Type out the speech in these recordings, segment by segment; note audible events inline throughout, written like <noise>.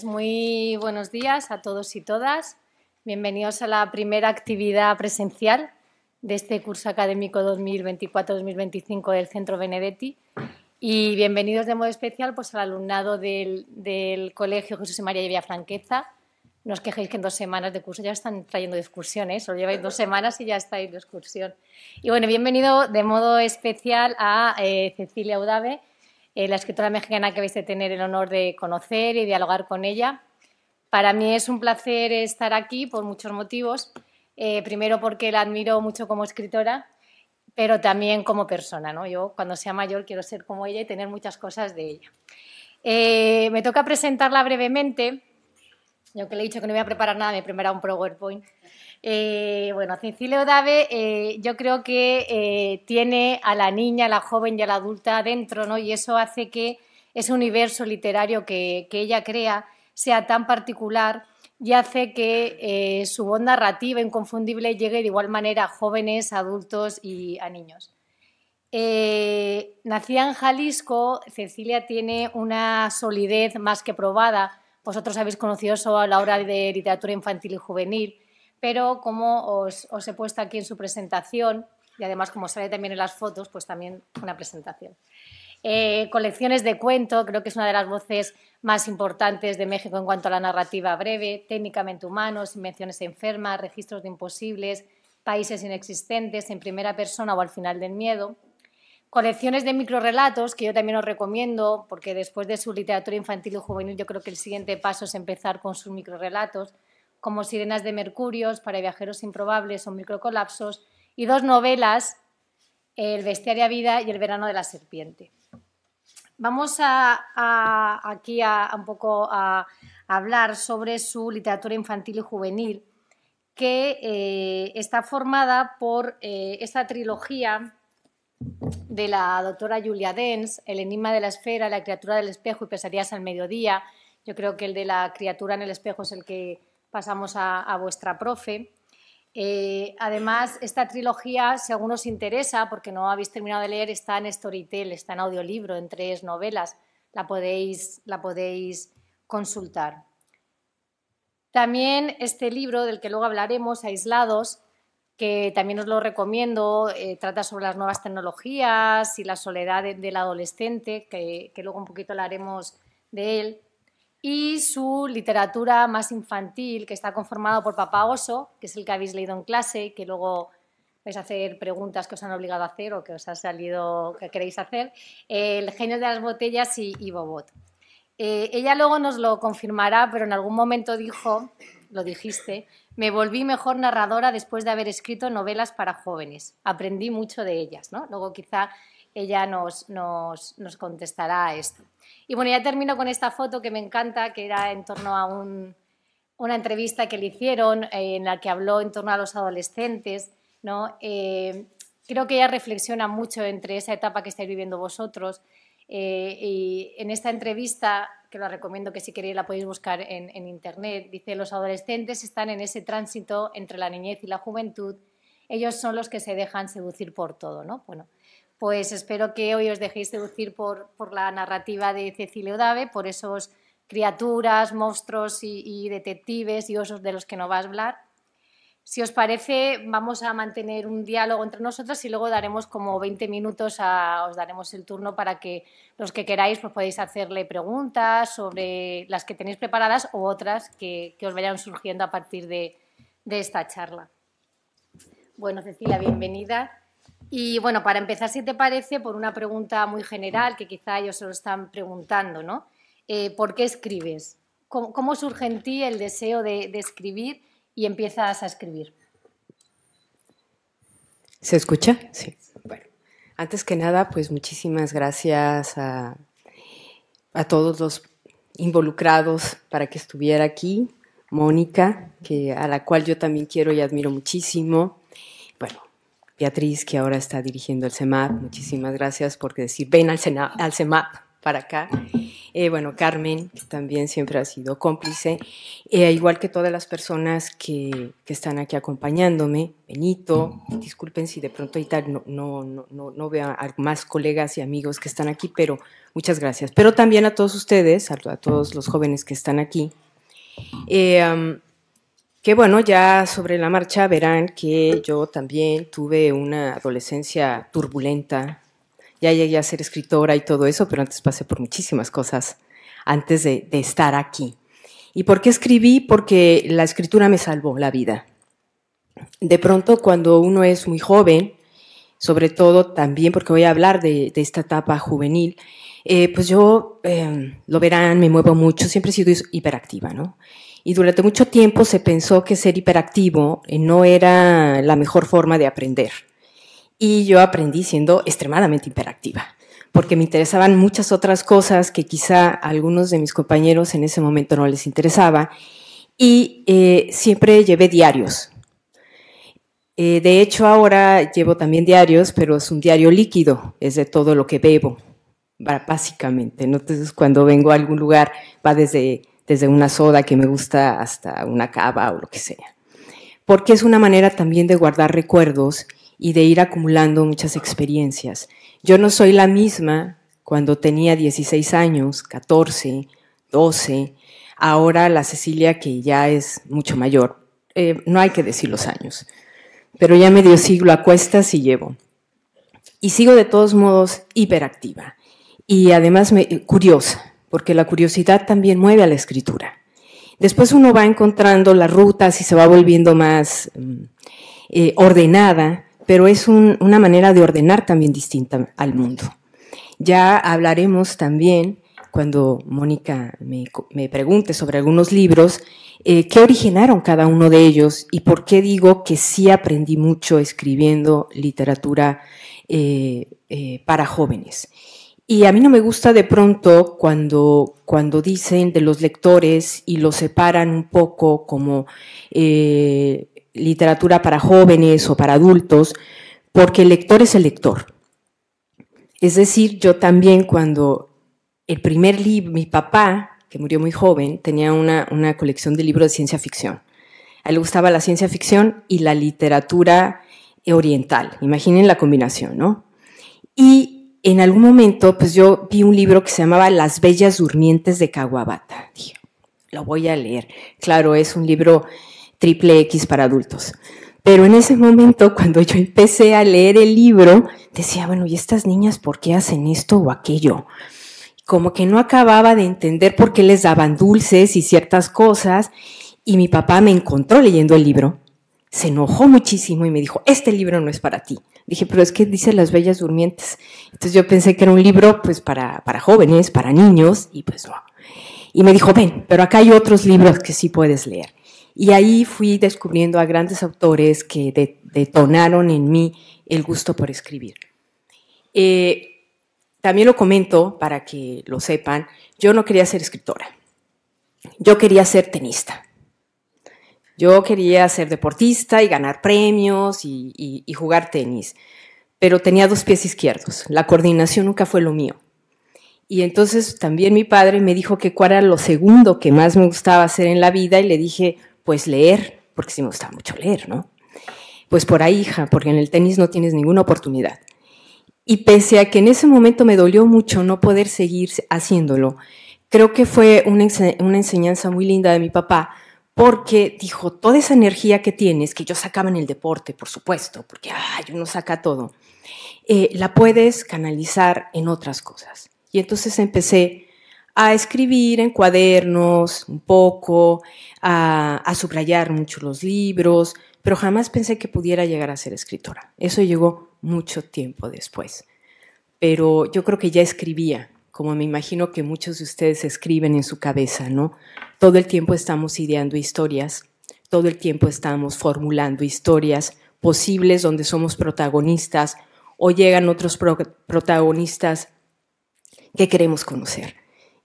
Pues muy buenos días a todos y todas. Bienvenidos a la primera actividad presencial de este curso académico 2024-2025 del Centro Benedetti. Y bienvenidos de modo especial pues, al alumnado del, Colegio Jesús María de Franqueza, No os quejéis que en dos semanas de curso ya están trayendo discusiones, ¿eh? lleváis dos semanas y ya estáis de excursión. Y bueno, bienvenido de modo especial a eh, Cecilia Udave, eh, la escritora mexicana que vais a tener el honor de conocer y dialogar con ella. Para mí es un placer estar aquí por muchos motivos. Eh, primero porque la admiro mucho como escritora, pero también como persona. ¿no? Yo cuando sea mayor quiero ser como ella y tener muchas cosas de ella. Eh, me toca presentarla brevemente. Yo que le he dicho que no voy a preparar nada, me he un PowerPoint eh, bueno, Cecilia Odave eh, yo creo que eh, tiene a la niña, a la joven y a la adulta adentro, ¿no? Y eso hace que ese universo literario que, ella crea sea tan particular y hace que su voz narrativa inconfundible llegue de igual manera a jóvenes, adultos y a niños. nacida en Jalisco, Cecilia tiene una solidez más que probada. Vosotros habéis conocido eso a la hora de literatura infantil y juvenil pero como os, he puesto aquí en su presentación, y además como sale también en las fotos, pues también una presentación. Eh, colecciones de cuento, creo que es una de las voces más importantes de México en cuanto a la narrativa breve, técnicamente humanos, invenciones enfermas, registros de imposibles, países inexistentes, en primera persona o al final del miedo. Colecciones de microrelatos, que yo también os recomiendo, porque después de su literatura infantil y juvenil, yo creo que el siguiente paso es empezar con sus microrelatos como Sirenas de Mercurios, para viajeros improbables o microcolapsos, y dos novelas, El bestiaria vida y El verano de la serpiente. Vamos aquí a, un poco a, hablar sobre su literatura infantil y juvenil, que eh, está formada por eh, esta trilogía de la doctora Julia Dens, El enigma de la esfera, La criatura del espejo y Pesadillas al mediodía. Yo creo que el de la criatura en el espejo es el que pasamos a, vuestra profe. Eh, además, esta trilogía, si alguno os interesa, porque no habéis terminado de leer, está en Storytel, está en audiolibro, en tres novelas. La podéis, la podéis consultar. También este libro, del que luego hablaremos, Aislados, que también os lo recomiendo, eh, trata sobre las nuevas tecnologías y la soledad del adolescente, que, que luego un poquito hablaremos de él y su literatura más infantil, que está conformada por Papá Oso, que es el que habéis leído en clase que luego vais a hacer preguntas que os han obligado a hacer o que os ha salido que queréis hacer, El genio de las botellas y, Bobot. Eh, ella luego nos lo confirmará, pero en algún momento dijo, lo dijiste, me volví mejor narradora después de haber escrito novelas para jóvenes. Aprendí mucho de ellas, ¿no? Luego quizá ella nos, nos, contestará esto. Y bueno, ya termino con esta foto que me encanta, que era en torno a una entrevista que le hicieron eh, en la que habló en torno a los adolescentes, ¿no? Eh, creo que ella reflexiona mucho entre esa etapa que estáis viviendo vosotros eh, y en esta entrevista, que la recomiendo que si queréis la podéis buscar en, en internet, dice los adolescentes están en ese tránsito entre la niñez y la juventud, ellos son los que se dejan seducir por todo, ¿no? Bueno, pues espero que hoy os dejéis seducir por, la narrativa de Cecilia Odave, por esos criaturas, monstruos y, detectives y osos de los que no vas a hablar. Si os parece, vamos a mantener un diálogo entre nosotros y luego daremos como 20 minutos, a, os daremos el turno para que los que queráis pues podéis hacerle preguntas sobre las que tenéis preparadas o otras que, os vayan surgiendo a partir de esta charla. Bueno, Cecilia, bienvenida. Y bueno, para empezar, si te parece, por una pregunta muy general que quizá ellos se lo están preguntando, ¿no? Eh, ¿Por qué escribes? ¿Cómo, surge en ti el deseo de, escribir y empiezas a escribir? ¿Se escucha? Sí. Bueno, antes que nada, pues muchísimas gracias a, a todos los involucrados para que estuviera aquí. Mónica, que, a la cual yo también quiero y admiro muchísimo. Bueno, Beatriz, que ahora está dirigiendo el CEMAP. Muchísimas gracias porque decir, ven al, al CEMAP para acá. Eh, bueno, Carmen, que también siempre ha sido cómplice, eh, igual que todas las personas que, están aquí acompañándome, Benito, disculpen si de pronto y tal, no, no, no, veo a más colegas y amigos que están aquí, pero muchas gracias. Pero también a todos ustedes, a, todos los jóvenes que están aquí. Eh, que bueno, ya sobre la marcha verán que yo también tuve una adolescencia turbulenta. Ya llegué a ser escritora y todo eso, pero antes pasé por muchísimas cosas antes de, estar aquí. ¿Y por qué escribí? Porque la escritura me salvó la vida. De pronto, cuando uno es muy joven, sobre todo también porque voy a hablar de, esta etapa juvenil, eh, pues yo, eh, lo verán, me muevo mucho, siempre he sido hiperactiva, ¿no? y durante mucho tiempo se pensó que ser hiperactivo eh, no era la mejor forma de aprender. Y yo aprendí siendo extremadamente hiperactiva, porque me interesaban muchas otras cosas que quizá a algunos de mis compañeros en ese momento no les interesaba. Y eh, siempre llevé diarios. Eh, de hecho, ahora llevo también diarios, pero es un diario líquido, es de todo lo que bebo, básicamente. Entonces, cuando vengo a algún lugar, va desde desde una soda que me gusta hasta una cava o lo que sea. Porque es una manera también de guardar recuerdos y de ir acumulando muchas experiencias. Yo no soy la misma cuando tenía 16 años, 14, 12, ahora la Cecilia que ya es mucho mayor. Eh, no hay que decir los años, pero ya medio siglo a cuestas y llevo. Y sigo de todos modos hiperactiva y además me, curiosa porque la curiosidad también mueve a la escritura. Después uno va encontrando las rutas y se va volviendo más mm, eh, ordenada, pero es una manera de ordenar también distinta al mundo. Ya hablaremos también, cuando Mónica me, pregunte sobre algunos libros, eh, qué originaron cada uno de ellos y por qué digo que sí aprendí mucho escribiendo literatura eh, para jóvenes. Y a mí no me gusta de pronto cuando, cuando dicen de los lectores y lo separan un poco como eh, literatura para jóvenes o para adultos, porque el lector es el lector. Es decir, yo también cuando el primer libro, mi papá, que murió muy joven, tenía una, una colección de libros de ciencia ficción. A él le gustaba la ciencia ficción y la literatura oriental. Imaginen la combinación, ¿no? Y en algún momento, pues yo vi un libro que se llamaba Las Bellas Durmientes de Caguabata. Dije, lo voy a leer. Claro, es un libro triple X para adultos. Pero en ese momento, <laughs> cuando yo empecé a leer el libro, decía, bueno, ¿y estas niñas por qué hacen esto o aquello? Como que no acababa de entender por qué les daban dulces y ciertas cosas. Y mi papá me encontró leyendo el libro se enojó muchísimo y me dijo, este libro no es para ti. Dije, pero es que dice Las Bellas Durmientes. Entonces yo pensé que era un libro pues para, jóvenes, para niños, y pues no. Y me dijo, ven, pero acá hay otros libros que sí puedes leer. Y ahí fui descubriendo a grandes autores que detonaron en mí el gusto por escribir. Eh, también lo comento para que lo sepan, yo no quería ser escritora, yo quería ser tenista. Yo quería ser deportista y ganar premios y, jugar tenis, pero tenía dos pies izquierdos. La coordinación nunca fue lo mío. Y entonces también mi padre me dijo que cuál era lo segundo que más me gustaba hacer en la vida y le dije, pues leer, porque sí me gustaba mucho leer, ¿no? Pues por ahí, hija, porque en el tenis no tienes ninguna oportunidad. Y pese a que en ese momento me dolió mucho no poder seguir haciéndolo, creo que fue una, una enseñanza muy linda de mi papá, porque dijo, toda esa energía que tienes, que yo sacaba en el deporte, por supuesto, porque ay, uno saca todo, eh, la puedes canalizar en otras cosas. Y entonces empecé a escribir en cuadernos un poco, a, a subrayar mucho los libros, pero jamás pensé que pudiera llegar a ser escritora. Eso llegó mucho tiempo después. Pero yo creo que ya escribía, como me imagino que muchos de ustedes escriben en su cabeza, ¿no? Todo el tiempo estamos ideando historias, todo el tiempo estamos formulando historias posibles donde somos protagonistas o llegan otros protagonistas que queremos conocer.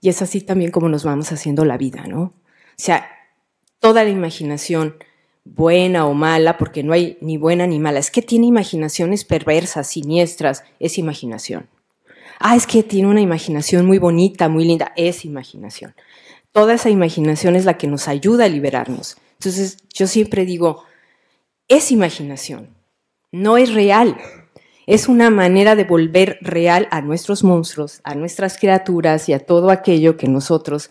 Y es así también como nos vamos haciendo la vida, ¿no? O sea, toda la imaginación, buena o mala, porque no hay ni buena ni mala, es que tiene imaginaciones perversas, siniestras, es imaginación. Ah, es que tiene una imaginación muy bonita, muy linda, es imaginación toda esa imaginación es la que nos ayuda a liberarnos. Entonces yo siempre digo, es imaginación, no es real. Es una manera de volver real a nuestros monstruos, a nuestras criaturas y a todo aquello que nosotros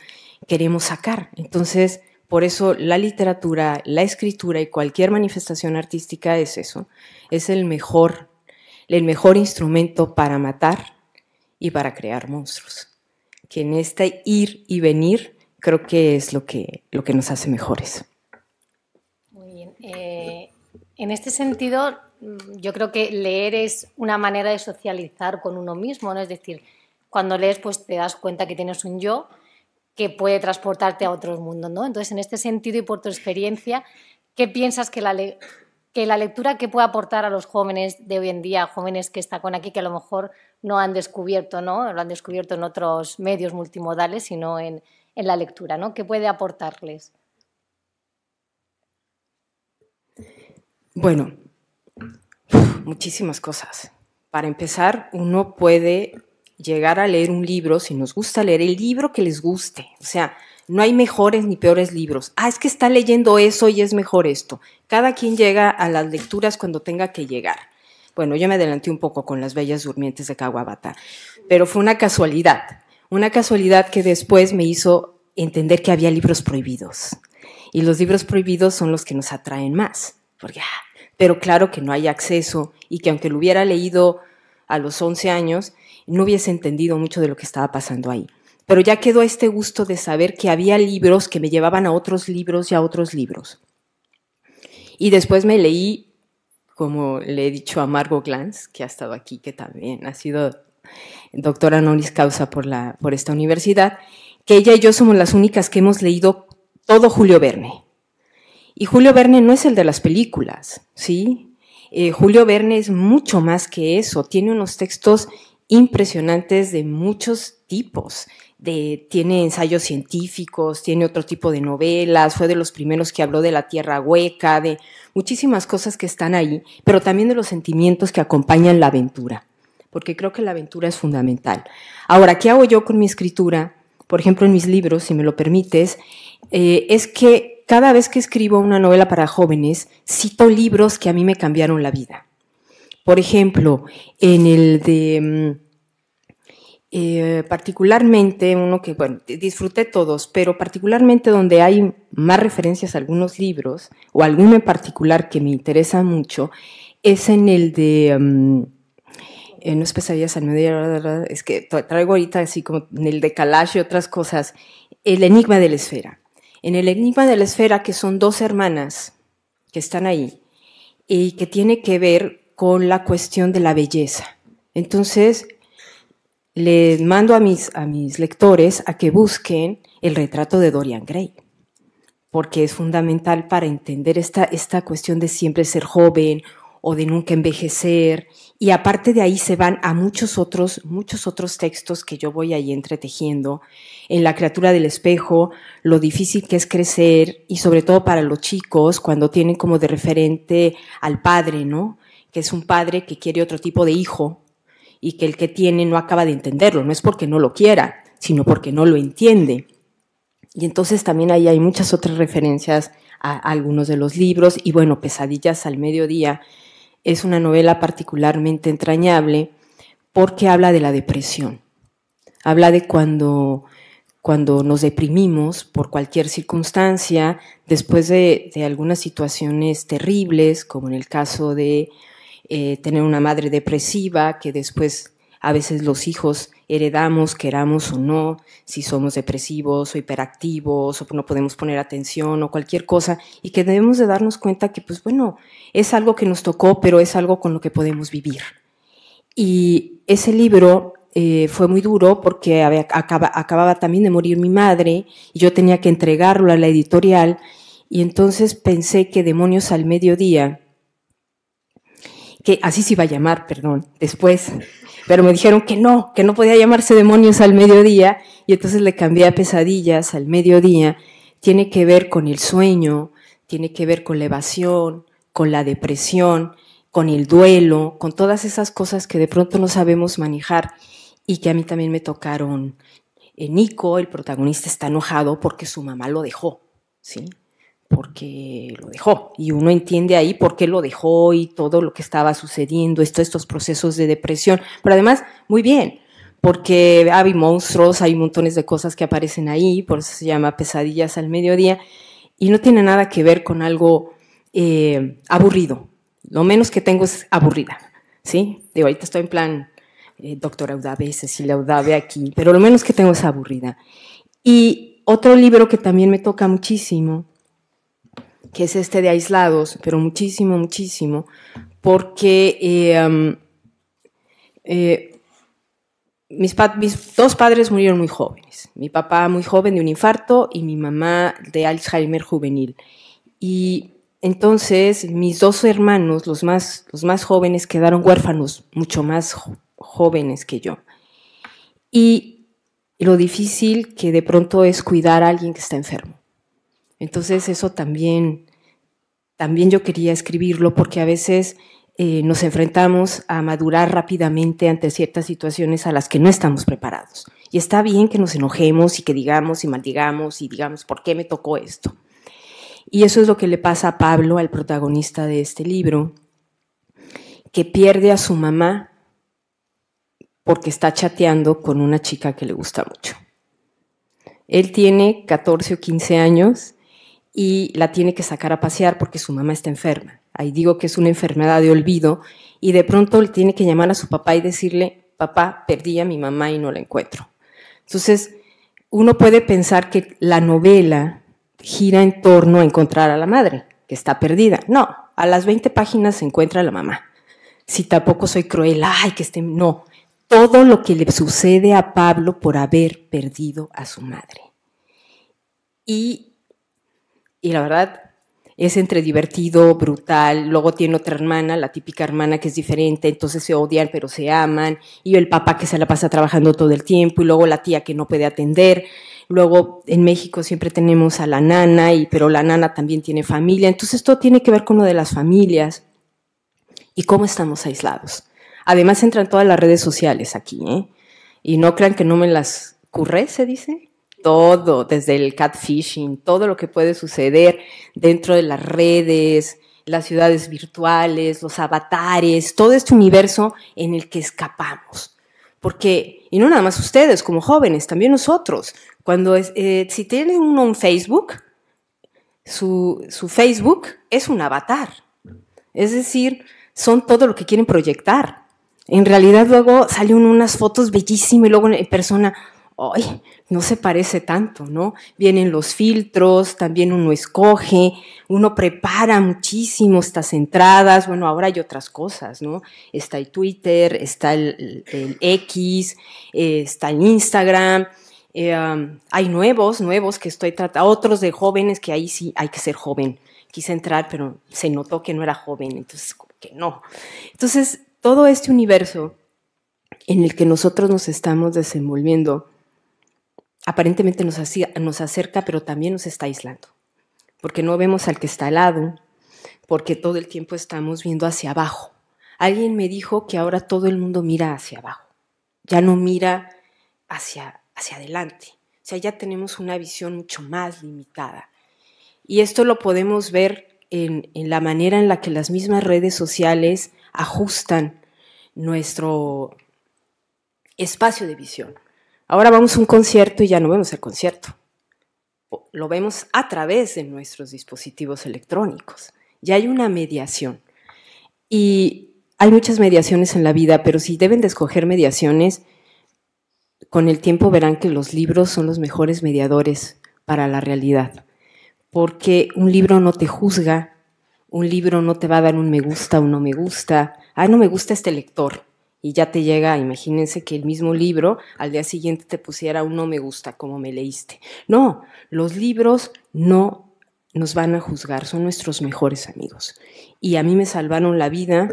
queremos sacar. Entonces, por eso la literatura, la escritura y cualquier manifestación artística es eso, es el mejor, el mejor instrumento para matar y para crear monstruos. Que en este ir y venir creo que es lo que, lo que nos hace mejores. Muy bien. Eh, en este sentido, mm, yo creo que leer es una manera de socializar con uno mismo, ¿no? Es decir, cuando lees, pues te das cuenta que tienes un yo que puede transportarte a otros mundos, ¿no? Entonces, en este sentido y por tu experiencia, ¿qué piensas que la, que la lectura que puede aportar a los jóvenes de hoy en día, jóvenes que están con aquí, que a lo mejor no han descubierto, ¿no? Lo han descubierto en otros medios multimodales, sino en, en la lectura, ¿no? ¿Qué puede aportarles? Bueno, muchísimas cosas. Para empezar, uno puede llegar a leer un libro, si nos gusta leer el libro que les guste. O sea, no hay mejores ni peores libros. Ah, es que está leyendo eso y es mejor esto. Cada quien llega a las lecturas cuando tenga que llegar. Bueno, yo me adelanté un poco con las Bellas Durmientes de Caguabata, pero fue una casualidad. Una casualidad que después me hizo entender que había libros prohibidos. Y los libros prohibidos son los que nos atraen más. Porque, ah, pero claro que no hay acceso y que aunque lo hubiera leído a los 11 años, no hubiese entendido mucho de lo que estaba pasando ahí. Pero ya quedó este gusto de saber que había libros que me llevaban a otros libros y a otros libros. Y después me leí, como le he dicho a Margo Glantz, que ha estado aquí, que también ha sido doctora honoris causa por, la, por esta universidad, que ella y yo somos las únicas que hemos leído todo Julio Verne. Y Julio Verne no es el de las películas, ¿sí? Eh, Julio Verne es mucho más que eso, tiene unos textos impresionantes de muchos tipos. De, tiene ensayos científicos, tiene otro tipo de novelas, fue de los primeros que habló de la tierra hueca, de muchísimas cosas que están ahí, pero también de los sentimientos que acompañan la aventura porque creo que la aventura es fundamental. Ahora, ¿qué hago yo con mi escritura? Por ejemplo, en mis libros, si me lo permites, eh, es que cada vez que escribo una novela para jóvenes, cito libros que a mí me cambiaron la vida. Por ejemplo, en el de... Mm, eh, particularmente uno que, bueno, disfruté todos, pero particularmente donde hay más referencias a algunos libros, o alguno en particular que me interesa mucho, es en el de mm, en eh, no es pesadillas al mediodía, es que traigo ahorita así como en el decalaje y otras cosas, el enigma de la esfera. En el enigma de la esfera, que son dos hermanas que están ahí, y que tiene que ver con la cuestión de la belleza. Entonces, les mando a mis, a mis lectores a que busquen el retrato de Dorian Gray, porque es fundamental para entender esta, esta cuestión de siempre ser joven o de nunca envejecer. Y aparte de ahí se van a muchos otros, muchos otros textos que yo voy ahí entretejiendo. En La criatura del espejo, lo difícil que es crecer y sobre todo para los chicos cuando tienen como de referente al padre, ¿no? Que es un padre que quiere otro tipo de hijo y que el que tiene no acaba de entenderlo. No es porque no lo quiera, sino porque no lo entiende. Y entonces también ahí hay muchas otras referencias a algunos de los libros y bueno, Pesadillas al mediodía es una novela particularmente entrañable porque habla de la depresión. Habla de cuando, cuando nos deprimimos por cualquier circunstancia, después de, algunas situaciones terribles, como en el caso de eh, tener una madre depresiva que después a veces los hijos heredamos, queramos o no, si somos depresivos o hiperactivos o no podemos poner atención o cualquier cosa y que debemos de darnos cuenta que pues bueno, es algo que nos tocó, pero es algo con lo que podemos vivir. Y ese libro eh, fue muy duro porque acababa también de morir mi madre y yo tenía que entregarlo a la editorial y entonces pensé que demonios al mediodía, que así se iba a llamar, perdón, después, pero me dijeron que no, que no podía llamarse demonios al mediodía, y entonces le cambié a pesadillas al mediodía. Tiene que ver con el sueño, tiene que ver con la evasión, con la depresión, con el duelo, con todas esas cosas que de pronto no sabemos manejar y que a mí también me tocaron. Eh, Nico, el protagonista, está enojado porque su mamá lo dejó, ¿sí? porque lo dejó y uno entiende ahí por qué lo dejó y todo lo que estaba sucediendo, estos procesos de depresión, pero además muy bien, porque hay monstruos, hay montones de cosas que aparecen ahí, por eso se llama pesadillas al mediodía y no tiene nada que ver con algo eh, aburrido, lo menos que tengo es aburrida, ¿sí? Digo, ahorita estoy en plan eh, doctor doctora Audave, Cecilia Audave aquí, pero lo menos que tengo es aburrida. Y otro libro que también me toca muchísimo que es este de aislados, pero muchísimo, muchísimo, porque eh, eh, mis, dos padres murieron muy jóvenes. Mi papá muy joven de un infarto y mi mamá de Alzheimer juvenil. Y entonces mis dos hermanos, los más, los más jóvenes, quedaron huérfanos, mucho más jóvenes que yo. Y lo difícil que de pronto es cuidar a alguien que está enfermo. Entonces eso también, también yo quería escribirlo porque a veces eh, nos enfrentamos a madurar rápidamente ante ciertas situaciones a las que no estamos preparados. Y está bien que nos enojemos y que digamos y maldigamos y digamos, ¿por qué me tocó esto? Y eso es lo que le pasa a Pablo, al protagonista de este libro, que pierde a su mamá porque está chateando con una chica que le gusta mucho. Él tiene 14 o 15 años y la tiene que sacar a pasear porque su mamá está enferma. Ahí digo que es una enfermedad de olvido y de pronto le tiene que llamar a su papá y decirle, papá, perdí a mi mamá y no la encuentro. Entonces, uno puede pensar que la novela gira en torno a encontrar a la madre, que está perdida. No, a las 20 páginas se encuentra la mamá. Si tampoco soy cruel, ay, que esté... No, todo lo que le sucede a Pablo por haber perdido a su madre. Y y la verdad es entre divertido, brutal, luego tiene otra hermana, la típica hermana que es diferente, entonces se odian pero se aman, y el papá que se la pasa trabajando todo el tiempo, y luego la tía que no puede atender, luego en México siempre tenemos a la nana, y, pero la nana también tiene familia, entonces todo tiene que ver con lo de las familias y cómo estamos aislados. Además entran todas las redes sociales aquí, ¿eh? y no crean que no me las curré, se dice todo, desde el catfishing, todo lo que puede suceder dentro de las redes, las ciudades virtuales, los avatares, todo este universo en el que escapamos. Porque, y no nada más ustedes como jóvenes, también nosotros, cuando eh, si tienen uno un Facebook, su, Facebook es un avatar. Es decir, son todo lo que quieren proyectar. En realidad luego salen unas fotos bellísimas y luego en persona, ay, no se parece tanto, ¿no? Vienen los filtros, también uno escoge, uno prepara muchísimo estas entradas, bueno, ahora hay otras cosas, ¿no? Está el Twitter, está el, X, eh, está el Instagram. Eh, hay nuevos, nuevos que estoy tratando, otros de jóvenes que ahí sí hay que ser joven. Quise entrar, pero se notó que no era joven, entonces como que no. Entonces, todo este universo en el que nosotros nos estamos desenvolviendo aparentemente nos, acerca, pero también nos está aislando, porque no vemos al que está al lado, porque todo el tiempo estamos viendo hacia abajo. Alguien me dijo que ahora todo el mundo mira hacia abajo, ya no mira hacia, hacia adelante, o sea, ya tenemos una visión mucho más limitada. Y esto lo podemos ver en la manera en la que las mismas redes sociales ajustan nuestro espacio de visión. Ahora vamos a un concierto y ya no vemos el concierto. Lo vemos a través de nuestros dispositivos electrónicos. Ya hay una mediación. Y hay muchas mediaciones en la vida, pero si deben de escoger mediaciones, con el tiempo verán que los libros son los mejores mediadores para la realidad. Porque un libro no te juzga, un libro no te va a dar un me gusta o no me gusta. Ah, no me gusta este lector y ya te llega, imagínense que el mismo libro al día siguiente te pusiera un no me gusta como me leíste. No, los libros no nos van a juzgar, son nuestros mejores amigos. Y a mí me salvaron la vida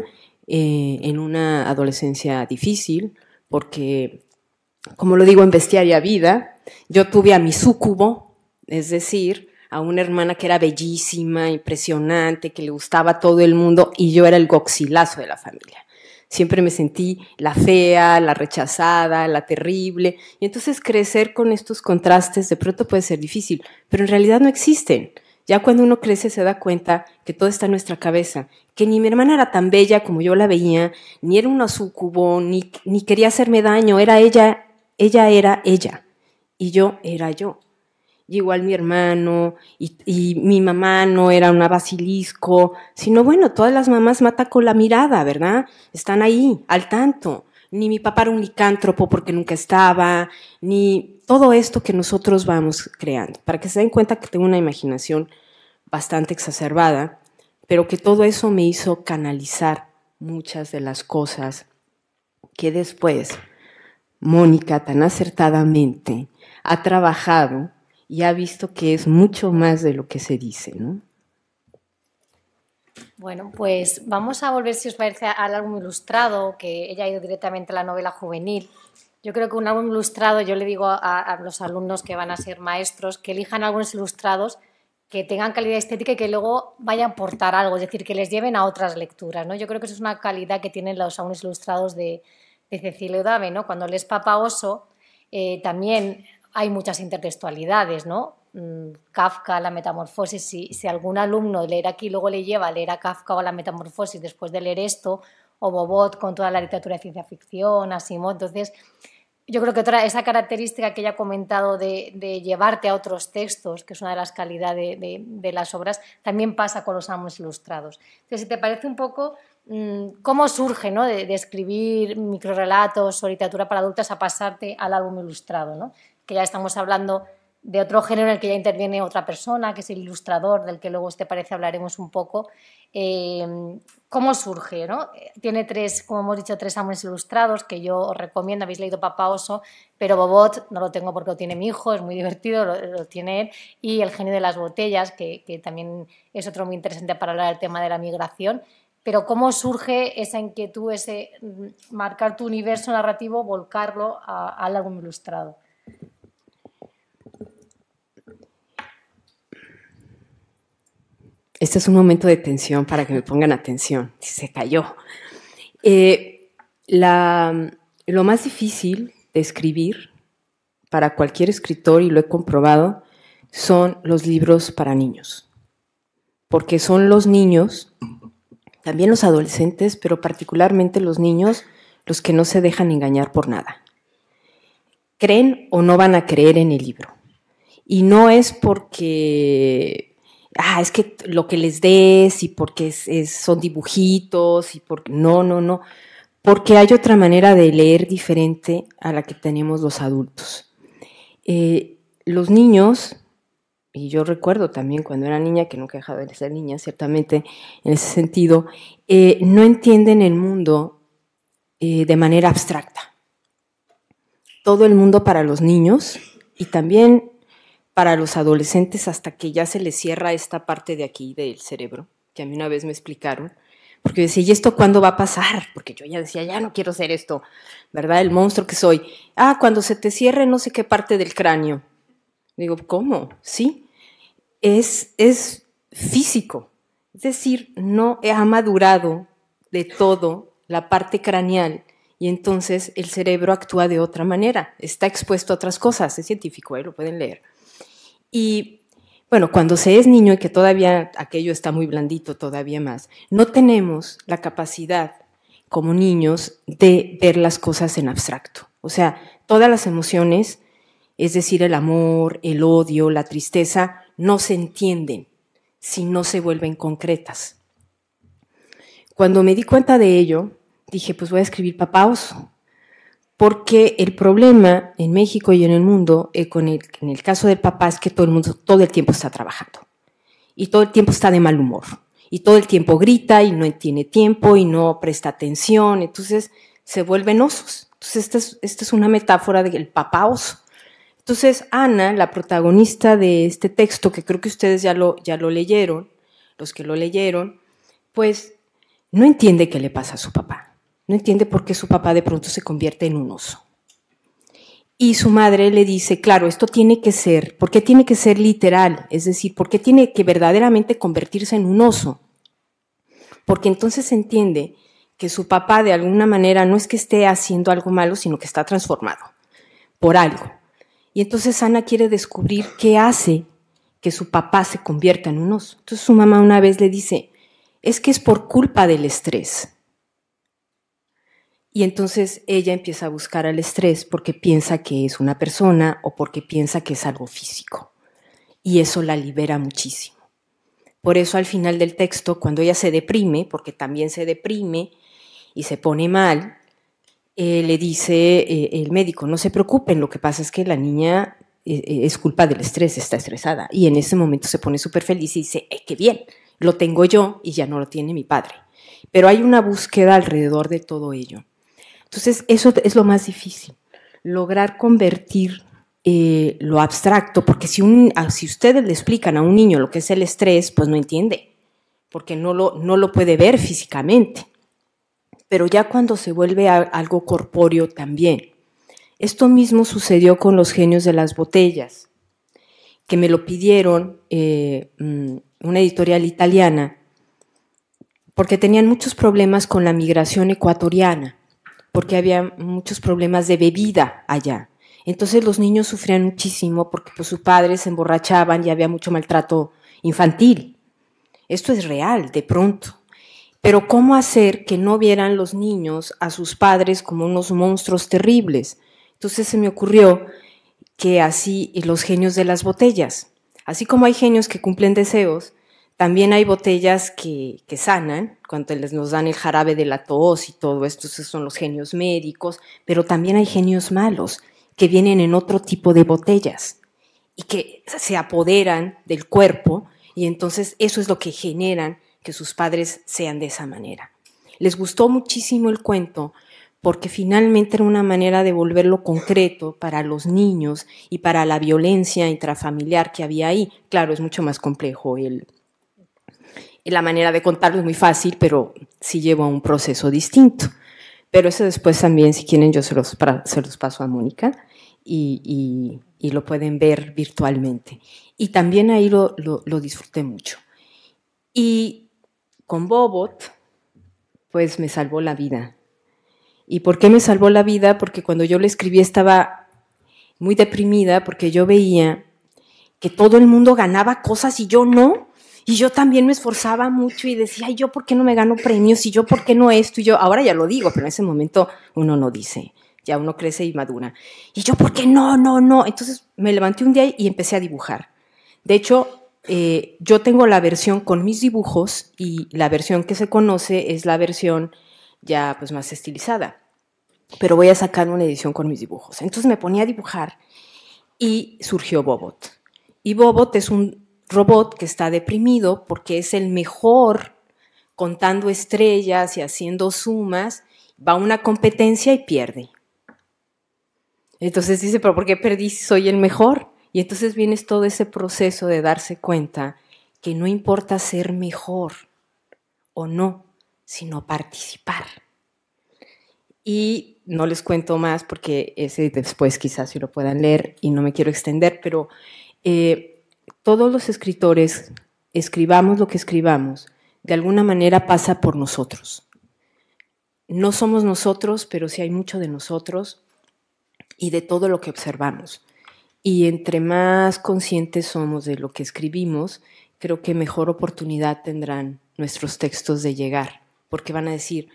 eh, en una adolescencia difícil, porque, como lo digo en Bestiaria Vida, yo tuve a mi súcubo, es decir, a una hermana que era bellísima, impresionante, que le gustaba a todo el mundo, y yo era el goxilazo de la familia. Siempre me sentí la fea, la rechazada, la terrible. Y entonces crecer con estos contrastes de pronto puede ser difícil, pero en realidad no existen. Ya cuando uno crece se da cuenta que todo está en nuestra cabeza, que ni mi hermana era tan bella como yo la veía, ni era una sucubo, ni, ni quería hacerme daño, era ella, ella era ella, y yo era yo igual mi hermano y, mi mamá no era una basilisco, sino bueno, todas las mamás mata con la mirada, ¿verdad? Están ahí, al tanto. Ni mi papá era un licántropo porque nunca estaba, ni todo esto que nosotros vamos creando. Para que se den cuenta que tengo una imaginación bastante exacerbada, pero que todo eso me hizo canalizar muchas de las cosas que después Mónica tan acertadamente ha trabajado y ha visto que es mucho más de lo que se dice, ¿no? Bueno, pues vamos a volver, si os parece, al álbum ilustrado, que ella ha ido directamente a la novela juvenil. Yo creo que un álbum ilustrado, yo le digo a, los alumnos que van a ser maestros, que elijan álbumes ilustrados que tengan calidad estética y que luego vayan a aportar algo, es decir, que les lleven a otras lecturas. ¿no? Yo creo que eso es una calidad que tienen los álbumes ilustrados de, de Cecilia ¿no? Cuando lees Papa Oso, eh, también hay muchas intertextualidades, ¿no? Mm, Kafka, la metamorfosis, si, algún alumno leer aquí luego le lleva a leer a Kafka o a la metamorfosis después de leer esto, o Bobot con toda la literatura de ciencia ficción, Asimov, entonces yo creo que otra, esa característica que ya ha comentado de, llevarte a otros textos, que es una de las calidades de, las obras, también pasa con los álbumes ilustrados. Entonces, si te parece un poco mm, cómo surge ¿no? de, escribir microrelatos o literatura para adultos a pasarte al álbum ilustrado, ¿no? que ya estamos hablando de otro género en el que ya interviene otra persona, que es el ilustrador, del que luego, si te parece, hablaremos un poco. Eh, ¿Cómo surge? ¿no? Tiene tres, como hemos dicho, tres álbumes ilustrados que yo os recomiendo. Habéis leído Papá Oso, pero Bobot no lo tengo porque lo tiene mi hijo, es muy divertido, lo, tiene él. Y El genio de las botellas, que, que también es otro muy interesante para hablar del tema de la migración. Pero ¿cómo surge esa inquietud, ese mm, marcar tu universo narrativo, volcarlo al álbum ilustrado? Este es un momento de tensión para que me pongan atención. Se cayó. Eh, lo más difícil de escribir para cualquier escritor, y lo he comprobado, son los libros para niños. Porque son los niños, también los adolescentes, pero particularmente los niños, los que no se dejan engañar por nada. Creen o no van a creer en el libro. Y no es porque ah, es que lo que les des y porque son dibujitos y porque... No, no, no. Porque hay otra manera de leer diferente a la que tenemos los adultos. Eh, los niños, y yo recuerdo también cuando era niña, que nunca he dejado de ser niña, ciertamente, en ese sentido, eh, no entienden el mundo eh, de manera abstracta. Todo el mundo para los niños y también para los adolescentes hasta que ya se les cierra esta parte de aquí del cerebro, que a mí una vez me explicaron, porque decía, ¿y esto cuándo va a pasar? Porque yo ya decía, ya no quiero ser esto, ¿verdad? El monstruo que soy. Ah, cuando se te cierre no sé qué parte del cráneo. Digo, ¿cómo? Sí, es, es físico. Es decir, no ha madurado de todo la parte craneal y entonces el cerebro actúa de otra manera, está expuesto a otras cosas, es científico, ahí ¿eh? lo pueden leer. Y bueno, cuando se es niño y que todavía aquello está muy blandito todavía más, no tenemos la capacidad como niños de ver las cosas en abstracto. O sea, todas las emociones, es decir, el amor, el odio, la tristeza, no se entienden si no se vuelven concretas. Cuando me di cuenta de ello, dije, pues voy a escribir papá porque el problema en México y en el mundo, eh, con el, en el caso del papá, es que todo el mundo todo el tiempo está trabajando y todo el tiempo está de mal humor y todo el tiempo grita y no tiene tiempo y no presta atención, entonces se vuelven osos. Entonces esta es, una metáfora del papá oso. Entonces Ana, la protagonista de este texto, que creo que ustedes ya lo, ya lo leyeron, los que lo leyeron, pues no entiende qué le pasa a su papá no entiende por qué su papá de pronto se convierte en un oso. Y su madre le dice, claro, esto tiene que ser, ¿por qué tiene que ser literal? Es decir, ¿por qué tiene que verdaderamente convertirse en un oso? Porque entonces entiende que su papá de alguna manera no es que esté haciendo algo malo, sino que está transformado por algo. Y entonces Ana quiere descubrir qué hace que su papá se convierta en un oso. Entonces su mamá una vez le dice, es que es por culpa del estrés. Y entonces ella empieza a buscar al estrés porque piensa que es una persona o porque piensa que es algo físico. Y eso la libera muchísimo. Por eso al final del texto, cuando ella se deprime, porque también se deprime y se pone mal, eh, le dice eh, el médico, no se preocupen, lo que pasa es que la niña eh, es culpa del estrés, está estresada. Y en ese momento se pone súper feliz y dice, qué bien, lo tengo yo y ya no lo tiene mi padre. Pero hay una búsqueda alrededor de todo ello entonces, eso es lo más difícil, lograr convertir eh, lo abstracto, porque si, un, si ustedes le explican a un niño lo que es el estrés, pues no entiende, porque no lo, no lo puede ver físicamente. Pero ya cuando se vuelve algo corpóreo también. Esto mismo sucedió con los genios de las botellas, que me lo pidieron eh, mm, una editorial italiana, porque tenían muchos problemas con la migración ecuatoriana porque había muchos problemas de bebida allá. Entonces los niños sufrían muchísimo porque pues, sus padres se emborrachaban y había mucho maltrato infantil. Esto es real, de pronto. Pero ¿cómo hacer que no vieran los niños a sus padres como unos monstruos terribles? Entonces se me ocurrió que así los genios de las botellas, así como hay genios que cumplen deseos, también hay botellas que, sanan, cuando les nos dan el jarabe de la tos y todo esto, son los genios médicos, pero también hay genios malos que vienen en otro tipo de botellas y que se apoderan del cuerpo y entonces eso es lo que generan que sus padres sean de esa manera. Les gustó muchísimo el cuento porque finalmente era una manera de volverlo concreto para los niños y para la violencia intrafamiliar que había ahí. Claro, es mucho más complejo el, la manera de contarlo es muy fácil, pero sí lleva un proceso distinto. Pero eso después también, si quieren, yo se los, se los paso a Mónica y, lo pueden ver virtualmente. Y también ahí lo, lo disfruté mucho. Y con Bobot, pues me salvó la vida. ¿Y por qué me salvó la vida? Porque cuando yo le escribí estaba muy deprimida porque yo veía que todo el mundo ganaba cosas y yo no. Y yo también me esforzaba mucho y decía, ¿y yo por qué no me gano premios y yo por qué no esto y yo, ahora ya lo digo, pero en ese momento uno no dice, ya uno crece y madura. Y yo, ¿por qué no, no, no? Entonces me levanté un día y empecé a dibujar. De hecho, eh, yo tengo la versión con mis dibujos y la versión que se conoce es la versión ya pues más estilizada. Pero voy a sacar una edición con mis dibujos. Entonces me ponía a dibujar y surgió Bobot. Y Bobot es un robot que está deprimido porque es el mejor contando estrellas y haciendo sumas, va a una competencia y pierde. Entonces dice, pero ¿por qué perdí si soy el mejor? Y entonces viene todo ese proceso de darse cuenta que no importa ser mejor o no, sino participar. Y no les cuento más porque ese después quizás si lo puedan leer y no me quiero extender, pero eh, todos los escritores, escribamos lo que escribamos, de alguna manera pasa por nosotros. No somos nosotros, pero sí hay mucho de nosotros y de todo lo que observamos. Y entre más conscientes somos de lo que escribimos, creo que mejor oportunidad tendrán nuestros textos de llegar, porque van a decir,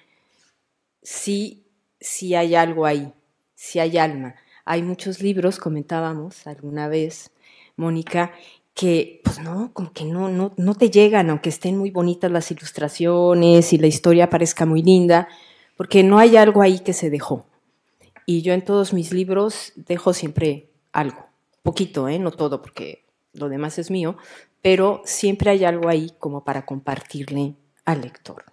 sí, sí hay algo ahí, sí hay alma. Hay muchos libros, comentábamos alguna vez, Mónica, que, pues no, que no, no, te llegan, aunque estén muy bonitas las ilustraciones y la historia parezca muy linda, porque no hay algo ahí que se dejó. Y yo en todos mis libros dejo siempre algo, poquito, ¿eh? no todo, porque lo demás es mío, pero siempre hay algo ahí como para compartirle al lector.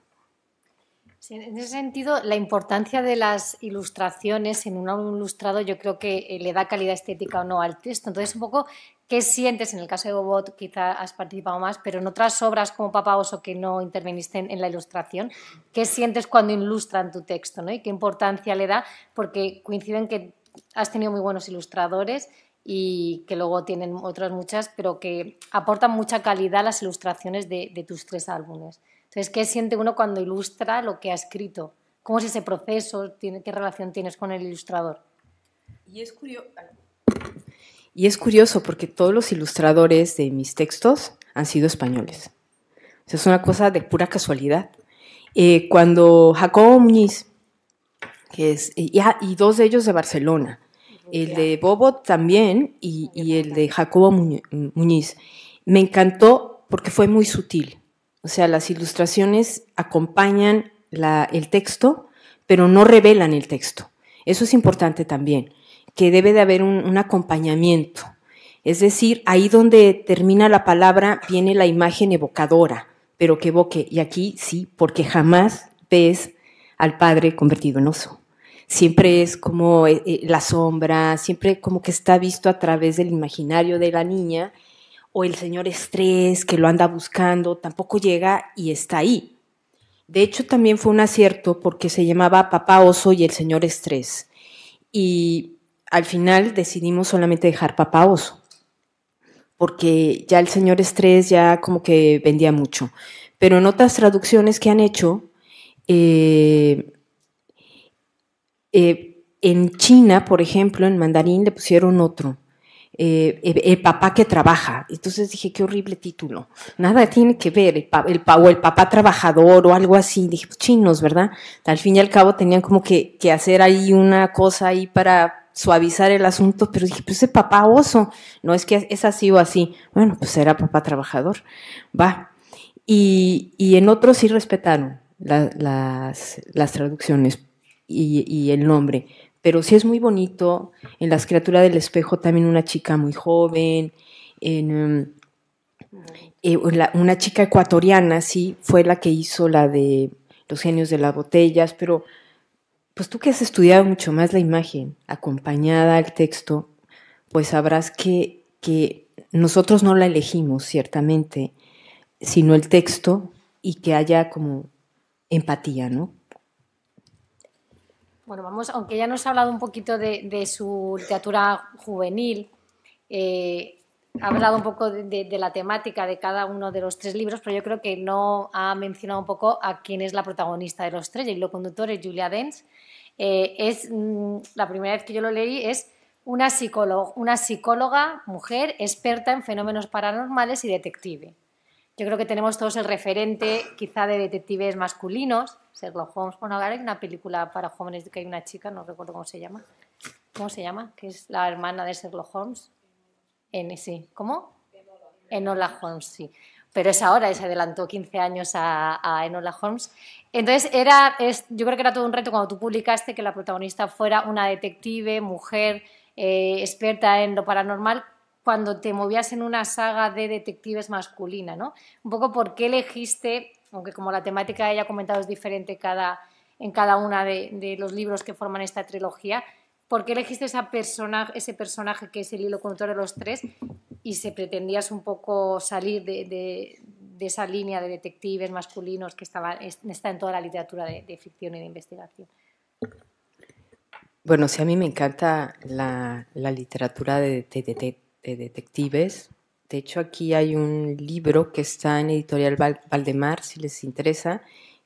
en ese sentido, la importancia de las ilustraciones en un álbum ilustrado yo creo que eh, le da calidad estética o no al texto. Entonces, un poco ¿Qué sientes en el caso de Bobot? Quizá has participado más, pero en otras obras como Papá Oso que no interveniste en, la ilustración, ¿qué sientes cuando ilustran tu texto? ¿no? ¿Y qué importancia le da? Porque coinciden que has tenido muy buenos ilustradores y que luego tienen otras muchas, pero que aportan mucha calidad a las ilustraciones de, de tus tres álbumes. Entonces, ¿qué siente uno cuando ilustra lo que ha escrito? ¿Cómo es ese proceso? ¿Qué relación tienes con el ilustrador? Y es curioso, y es curioso porque todos los ilustradores de mis textos han sido españoles. O sea, es una cosa de pura casualidad. Eh, cuando Jacobo Muñiz, que es, eh, ah, y, dos de ellos de Barcelona, el de Bobo también y, el de Jacobo Muñiz, me encantó porque fue muy sutil. O sea, las ilustraciones acompañan el texto, pero no revelan el texto. Eso es importante también que debe de haber un, acompañamiento. Es decir, ahí donde termina la palabra viene la imagen evocadora, pero que evoque. Y aquí sí, porque jamás ves al padre convertido en oso. Siempre es como eh, eh, la sombra, siempre como que está visto a través del imaginario de la niña o el señor estrés que lo anda buscando, tampoco llega y está ahí. De hecho, también fue un acierto porque se llamaba Papá Oso y el señor estrés. Y al final decidimos solamente dejar papá oso, porque ya el señor estrés ya como que vendía mucho. Pero en otras traducciones que han hecho, eh, eh, en China, por ejemplo, en mandarín le pusieron otro. Eh, el papá que trabaja. Entonces dije, qué horrible título. Nada tiene que ver, el, o el papá trabajador o algo así. Dije, pues chinos, ¿verdad? Al fin y al cabo tenían como que, que hacer ahí una cosa ahí para, suavizar el asunto, pero dije, pues ese papá oso, no es que es así o así. Bueno, pues era papá trabajador, va. Y, en otros sí respetaron las, las, traducciones y, el nombre, pero sí es muy bonito. En Las criaturas del espejo también una chica muy joven, en, eh, una chica ecuatoriana, sí, fue la que hizo la de Los genios de las botellas, pero pues tú que has estudiado mucho más la imagen acompañada al texto, pues sabrás que, nosotros no la elegimos, ciertamente, sino el texto y que haya como empatía, ¿no? Bueno, vamos, aunque ya nos ha hablado un poquito de, su literatura juvenil, eh, ha hablado un poco de, la temática de cada uno de los tres libros, pero yo creo que no ha mencionado un poco a quién es la protagonista de los tres. y lo conductor es Julia Dens, eh, es mm, la primera vez que yo lo leí es una, psicóloga mujer experta en fenómenos paranormales y detective. Yo creo que tenemos todos el referente quizá de detectives masculinos, Sherlock Holmes. Bueno, ahora hay una película para jóvenes que hay una chica, no recuerdo cómo se llama. ¿Cómo se llama? Que es la hermana de Sherlock Holmes. En, sí. ¿Cómo? Enola Holmes, sí. Pero es ahora, se adelantó 15 años a, a Enola Holmes. Entonces, era, yo creo que era todo un reto cuando tú publicaste que la protagonista fuera una detective, mujer, eh, experta en lo paranormal, cuando te movías en una saga de detectives masculina, ¿no? Un poco por qué elegiste, aunque como la temática que ella comentado es diferente cada, en cada uno de, los libros que forman esta trilogía, ¿por qué elegiste esa persona, ese personaje que es el hilo conductor de los tres y se pretendías un poco salir de, de esa línea de detectives masculinos que estaba, está en toda la literatura de, ficción y de investigación. Bueno, sí, a mí me encanta la, literatura de, detectives. De hecho, aquí hay un libro que está en editorial Valdemar, si les interesa,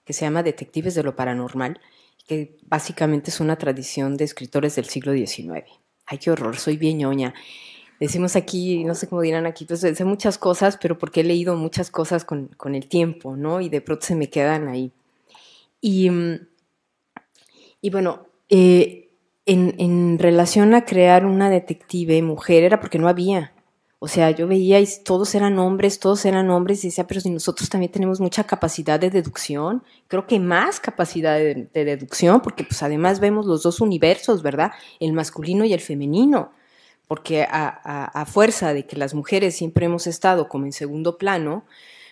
que se llama Detectives de lo Paranormal, que básicamente es una tradición de escritores del siglo XIX. Ay, qué horror, soy bien ñoña decimos aquí, no sé cómo dirán aquí, pues sé muchas cosas, pero porque he leído muchas cosas con, el tiempo, ¿no? Y de pronto se me quedan ahí. Y, mm, bueno, eh, en, relación a crear una detective mujer era porque no había. O sea, yo veía y todos eran hombres, todos eran hombres, y decía, pero si nosotros también tenemos mucha capacidad de deducción, creo que más capacidad de, de deducción, porque pues además vemos los dos universos, ¿verdad? El masculino y el femenino porque a, fuerza de que las mujeres siempre hemos estado como en segundo plano,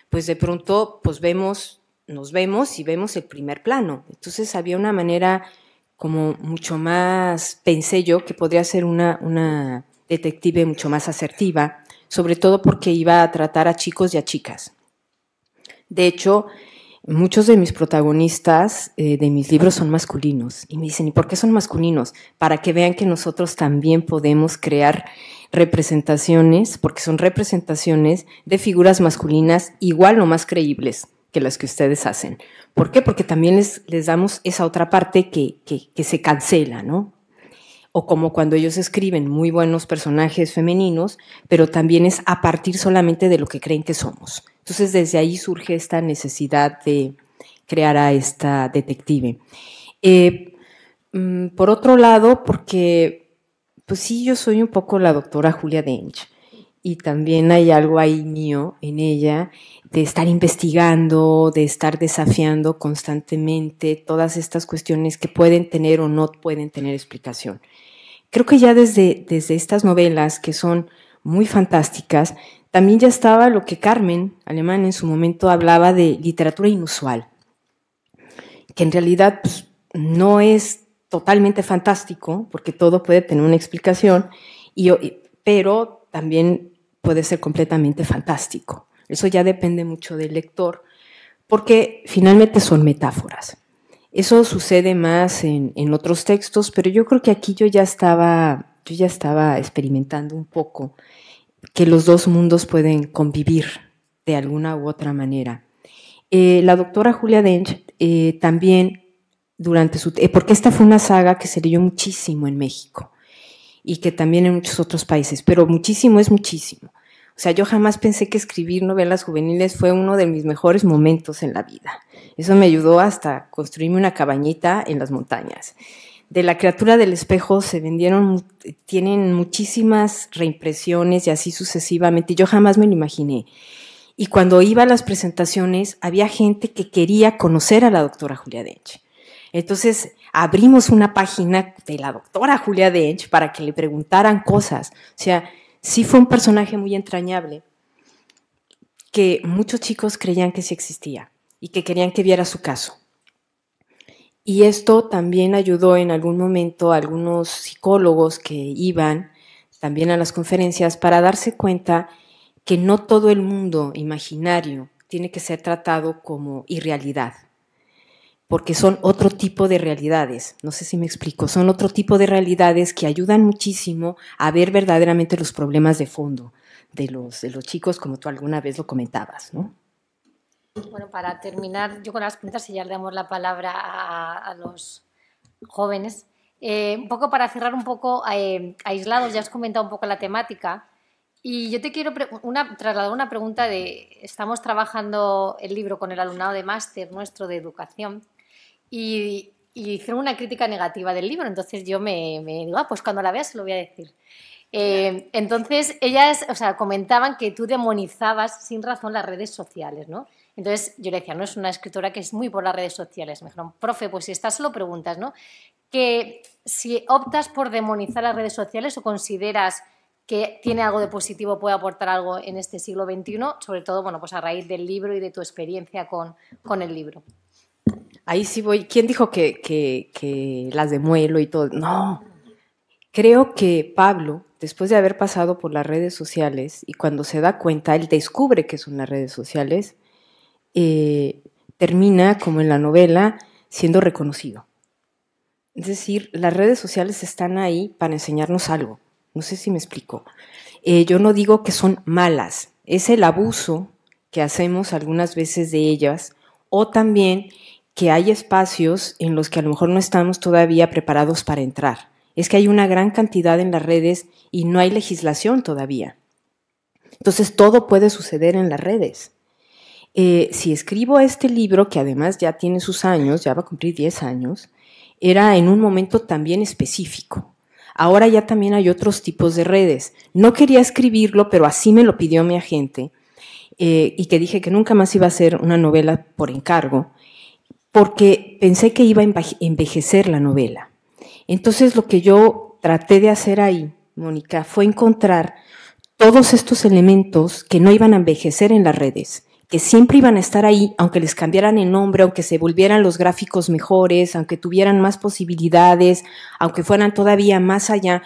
pues de pronto pues vemos, nos vemos y vemos el primer plano. Entonces había una manera como mucho más, pensé yo, que podría ser una, una detective mucho más asertiva, sobre todo porque iba a tratar a chicos y a chicas. De hecho, muchos de mis protagonistas eh, de mis libros son masculinos y me dicen, ¿y por qué son masculinos? Para que vean que nosotros también podemos crear representaciones, porque son representaciones de figuras masculinas igual o más creíbles que las que ustedes hacen. ¿Por qué? Porque también les, damos esa otra parte que se cancela, ¿no? o como cuando ellos escriben muy buenos personajes femeninos, pero también es a partir solamente de lo que creen que somos. Entonces desde ahí surge esta necesidad de crear a esta detective. Eh, mm, por otro lado, porque, pues sí, yo soy un poco la doctora Julia Dench y también hay algo ahí mío en ella de estar investigando, de estar desafiando constantemente todas estas cuestiones que pueden tener o no pueden tener explicación creo que ya desde, desde estas novelas que son muy fantásticas, también ya estaba lo que Carmen Alemán en su momento hablaba de literatura inusual, que en realidad pues, no es totalmente fantástico, porque todo puede tener una explicación, y, pero también puede ser completamente fantástico. Eso ya depende mucho del lector, porque finalmente son metáforas. Eso sucede más en, en, otros textos, pero yo creo que aquí yo ya estaba, yo ya estaba experimentando un poco que los dos mundos pueden convivir de alguna u otra manera. Eh, la doctora Julia Dench eh, también durante su... Eh, porque esta fue una saga que se leyó muchísimo en México y que también en muchos otros países, pero muchísimo es muchísimo. O sea, yo jamás pensé que escribir novelas juveniles fue uno de mis mejores momentos en la vida. Eso me ayudó hasta construirme una cabañita en las montañas. De la criatura del espejo se vendieron, tienen muchísimas reimpresiones y así sucesivamente. Yo jamás me lo imaginé. Y cuando iba a las presentaciones, había gente que quería conocer a la doctora Julia Dench. Entonces abrimos una página de la doctora Julia Dench para que le preguntaran cosas. O sea, sí fue un personaje muy entrañable, que muchos chicos creían que sí existía y que querían que viera su caso. Y esto también ayudó en algún momento a algunos psicólogos que iban también a las conferencias para darse cuenta que no todo el mundo imaginario tiene que ser tratado como irrealidad porque son otro tipo de realidades. No sé si me explico, son otro tipo de realidades que ayudan muchísimo a ver verdaderamente los problemas de fondo de los, chicos, como tú alguna vez lo comentabas, ¿no? Bueno, para terminar yo con las preguntas y ya le damos la palabra a, los jóvenes. Eh, un poco para cerrar un poco eh, aislados, ya has comentado un poco la temática. Y yo te quiero trasladar una pregunta de, estamos trabajando el libro con el alumnado de máster nuestro de educación y, hicieron una crítica negativa del libro, entonces yo me, digo, ah, pues cuando la veas se lo voy a decir. Eh, entonces, ellas, comentaban que tú demonizabas sin razón las redes sociales, ¿no? Entonces, yo le decía, no, es una escritora que es muy por las redes sociales. Me dijeron, profe, pues si estás solo preguntas, ¿no? Que si optas por demonizar las redes sociales o consideras que tiene algo de positivo, puede aportar algo en este siglo XXI, sobre todo, pues a raíz del libro y de tu experiencia con el libro. Ahí sí voy. ¿Quién dijo que, las demuelo y todo? No. Creo que Pablo, después de haber pasado por las redes sociales y cuando se da cuenta, él descubre que son las redes sociales, eh, termina, como en la novela, siendo reconocido. Es decir, las redes sociales están ahí para enseñarnos algo. No sé si me explico. Eh, yo no digo que son malas, es el abuso que hacemos algunas veces de ellas o también que hay espacios en los que a lo mejor no estamos todavía preparados para entrar. Es que hay una gran cantidad en las redes y no hay legislación todavía. Entonces todo puede suceder en las redes. Eh, si escribo este libro, que además ya tiene sus años, ya va a cumplir 10 años, era en un momento también específico. Ahora ya también hay otros tipos de redes. No quería escribirlo, pero así me lo pidió mi agente, eh, y que dije que nunca más iba a hacer una novela por encargo, porque pensé que iba a envejecer la novela. Entonces lo que yo traté de hacer ahí, Mónica, fue encontrar todos estos elementos que no iban a envejecer en las redes, que siempre iban a estar ahí, aunque les cambiaran el nombre, aunque se volvieran los gráficos mejores, aunque tuvieran más posibilidades, aunque fueran todavía más allá,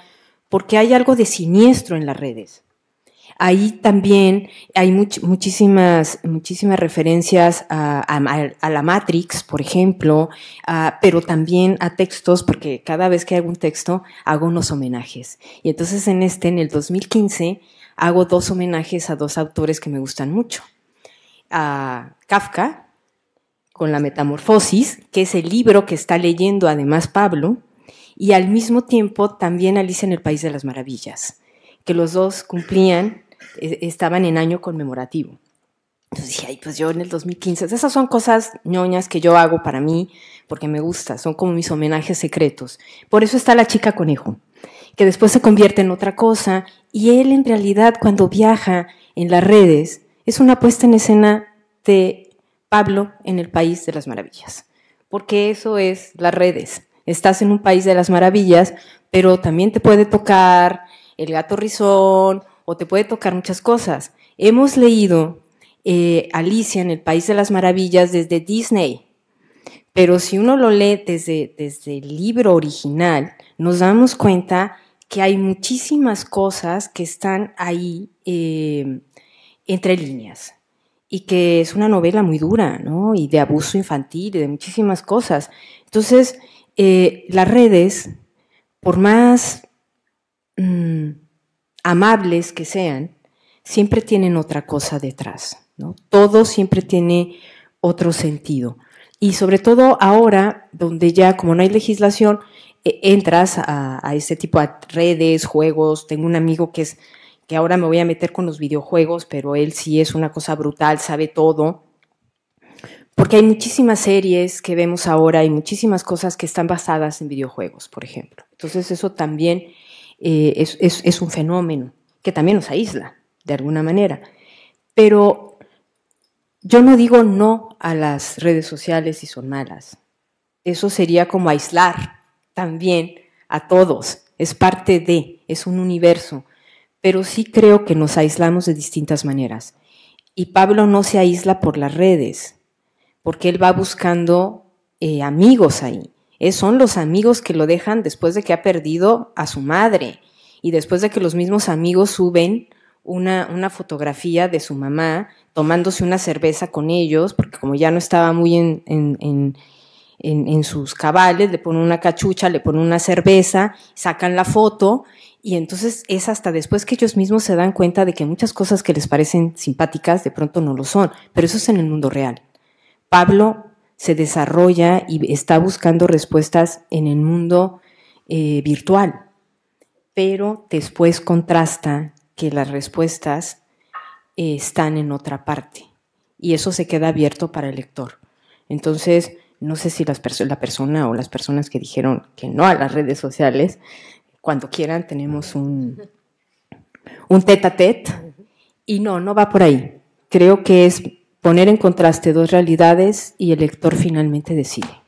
porque hay algo de siniestro en las redes. Ahí también hay muchísimas, referencias a, la Matrix, por ejemplo, pero también a textos, porque cada vez que hago un texto hago unos homenajes. Y entonces en este, en el 2015, hago dos homenajes a dos autores que me gustan mucho. A Kafka, con la Metamorfosis, que es el libro que está leyendo además Pablo, y al mismo tiempo también Alicia en el País de las Maravillas, que los dos cumplían e-, estaban en año conmemorativo. Entonces dije, ay, pues yo en el 2015, esas son cosas ñoñas que yo hago para mí, porque me gusta, son como mis homenajes secretos. Por eso está la chica conejo, que después se convierte en otra cosa, y él en realidad cuando viaja en las redes, es una puesta en escena de Pablo en el País de las Maravillas, porque eso es las redes. Estás en un País de las Maravillas, pero también te puede tocar el gato rizón o te puede tocar muchas cosas. Hemos leído eh, Alicia en el País de las Maravillas desde Disney, pero si uno lo lee desde, desde el libro original, nos damos cuenta que hay muchísimas cosas que están ahí eh, entre líneas y que es una novela muy dura, ¿no? Y de abuso infantil y de muchísimas cosas. Entonces, eh, las redes, por más... Mm, amables que sean, siempre tienen otra cosa detrás. ¿no? Todo siempre tiene otro sentido. Y sobre todo ahora, donde ya como no hay legislación, e, entras a, a este tipo de redes, juegos. Tengo un amigo que es que ahora me voy a meter con los videojuegos, pero él sí es una cosa brutal, sabe todo. Porque hay muchísimas series que vemos ahora y muchísimas cosas que están basadas en videojuegos, por ejemplo. Entonces eso también eh, es, un fenómeno que también nos aísla, de alguna manera. Pero yo no digo no a las redes sociales si son malas. Eso sería como aislar también a todos. Es parte de, es un universo. Pero sí creo que nos aislamos de distintas maneras. Y Pablo no se aísla por las redes, porque él va buscando eh, amigos ahí. Eh, son los amigos que lo dejan después de que ha perdido a su madre y después de que los mismos amigos suben una, una fotografía de su mamá tomándose una cerveza con ellos, porque como ya no estaba muy en, en, en en, sus cabales, le ponen una cachucha, le ponen una cerveza, sacan la foto y entonces es hasta después que ellos mismos se dan cuenta de que muchas cosas que les parecen simpáticas de pronto no lo son, pero eso es en el mundo real. Pablo se desarrolla y está buscando respuestas en el mundo eh, virtual. Pero después contrasta que las respuestas eh, están en otra parte y eso se queda abierto para el lector. Entonces, no sé si las la persona o las personas que dijeron que no a las redes sociales, cuando quieran tenemos un, un tete a tete y no, no va por ahí. Creo que es poner en contraste dos realidades y el lector finalmente decide.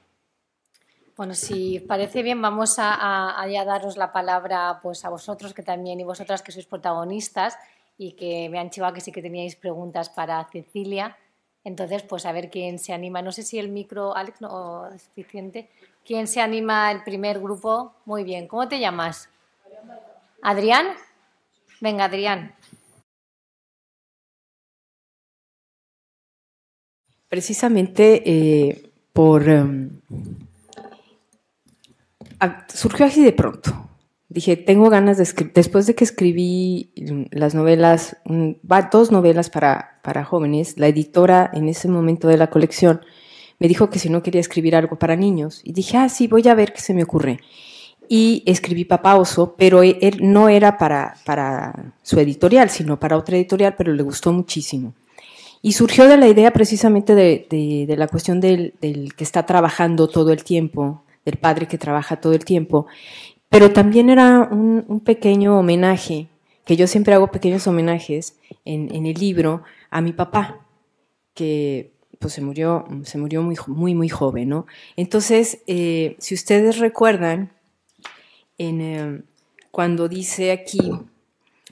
Bueno, si parece bien, vamos a, daros la palabra pues, a vosotros que también y vosotras que sois protagonistas y que me han chivado que sí que teníais preguntas para Cecilia. Entonces, pues a ver quién se anima. No sé si el micro, Alex, no es suficiente. ¿Quién se anima el primer grupo? Muy bien. ¿Cómo te llamas? Adrián. Venga, Adrián. Precisamente eh, por... Em, surgió así de pronto. Dije, tengo ganas de escribir, después de que escribí mm, las novelas, mm, dos novelas para, para jóvenes, la editora en ese momento de la colección me dijo que si no quería escribir algo para niños. Y dije, ah, sí, voy a ver qué se me ocurre. Y escribí Papá Oso, pero e, no era para, para su editorial, sino para otra editorial, pero le gustó muchísimo. Y surgió de la idea precisamente de, la cuestión del, que está trabajando todo el tiempo, del padre que trabaja todo el tiempo, pero también era un, pequeño homenaje, que yo siempre hago pequeños homenajes en, el libro a mi papá, que pues se murió, se murió muy, muy, joven, ¿no? Entonces, eh, si ustedes recuerdan, eh, cuando dice aquí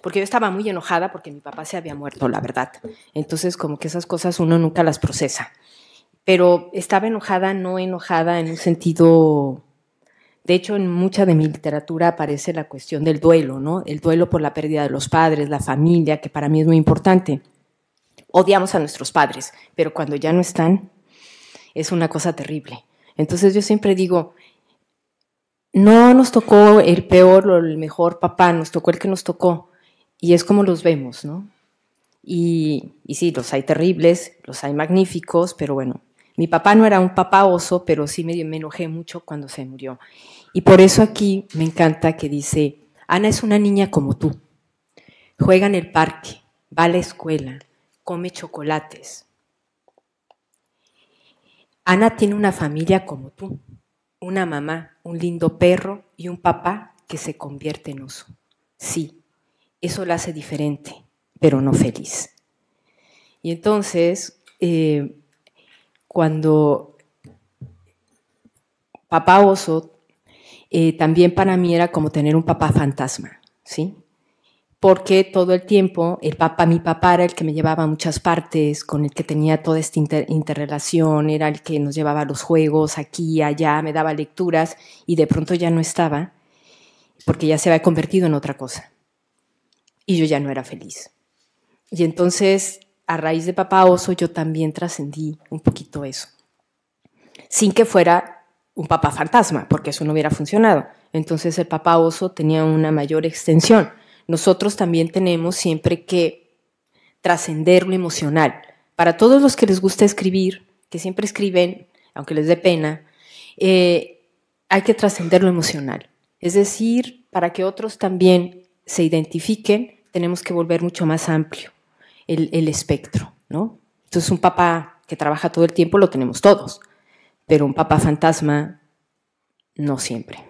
porque yo estaba muy enojada porque mi papá se había muerto, la verdad. Entonces, como que esas cosas uno nunca las procesa. Pero estaba enojada, no enojada en un sentido... De hecho, en mucha de mi literatura aparece la cuestión del duelo, ¿no? El duelo por la pérdida de los padres, la familia, que para mí es muy importante. Odiamos a nuestros padres, pero cuando ya no están, es una cosa terrible. Entonces yo siempre digo, no nos tocó el peor o el mejor papá, nos tocó el que nos tocó y es como los vemos, ¿no? Y, sí, los hay terribles, los hay magníficos, pero bueno, mi papá no era un papá oso, pero sí me enojé mucho cuando se murió. Y por eso aquí me encanta que dice, Ana es una niña como tú, juega en el parque, va a la escuela, come chocolates. Ana tiene una familia como tú, una mamá, un lindo perro y un papá que se convierte en oso. Sí, eso la hace diferente, pero no feliz. Y entonces, eh, cuando papá oso, eh, también para mí era como tener un papá fantasma, ¿sí? Porque todo el tiempo, el papá, mi papá era el que me llevaba a muchas partes, con el que tenía toda esta interrelación, era el que nos llevaba a los juegos, aquí, allá, me daba lecturas, y de pronto ya no estaba, porque ya se había convertido en otra cosa y yo ya no era feliz. Y entonces, a raíz de Papá Oso, yo también trascendí un poquito eso, sin que fuera un papá fantasma, porque eso no hubiera funcionado. Entonces el Papá Oso tenía una mayor extensión. Nosotros también tenemos siempre que trascender lo emocional. Para todos los que les gusta escribir, que siempre escriben, aunque les dé pena, eh, hay que trascender lo emocional. Es decir, para que otros también se identifiquen tenemos que volver mucho más amplio el, espectro, ¿no? Entonces un papá que trabaja todo el tiempo lo tenemos todos, pero un papá fantasma no siempre.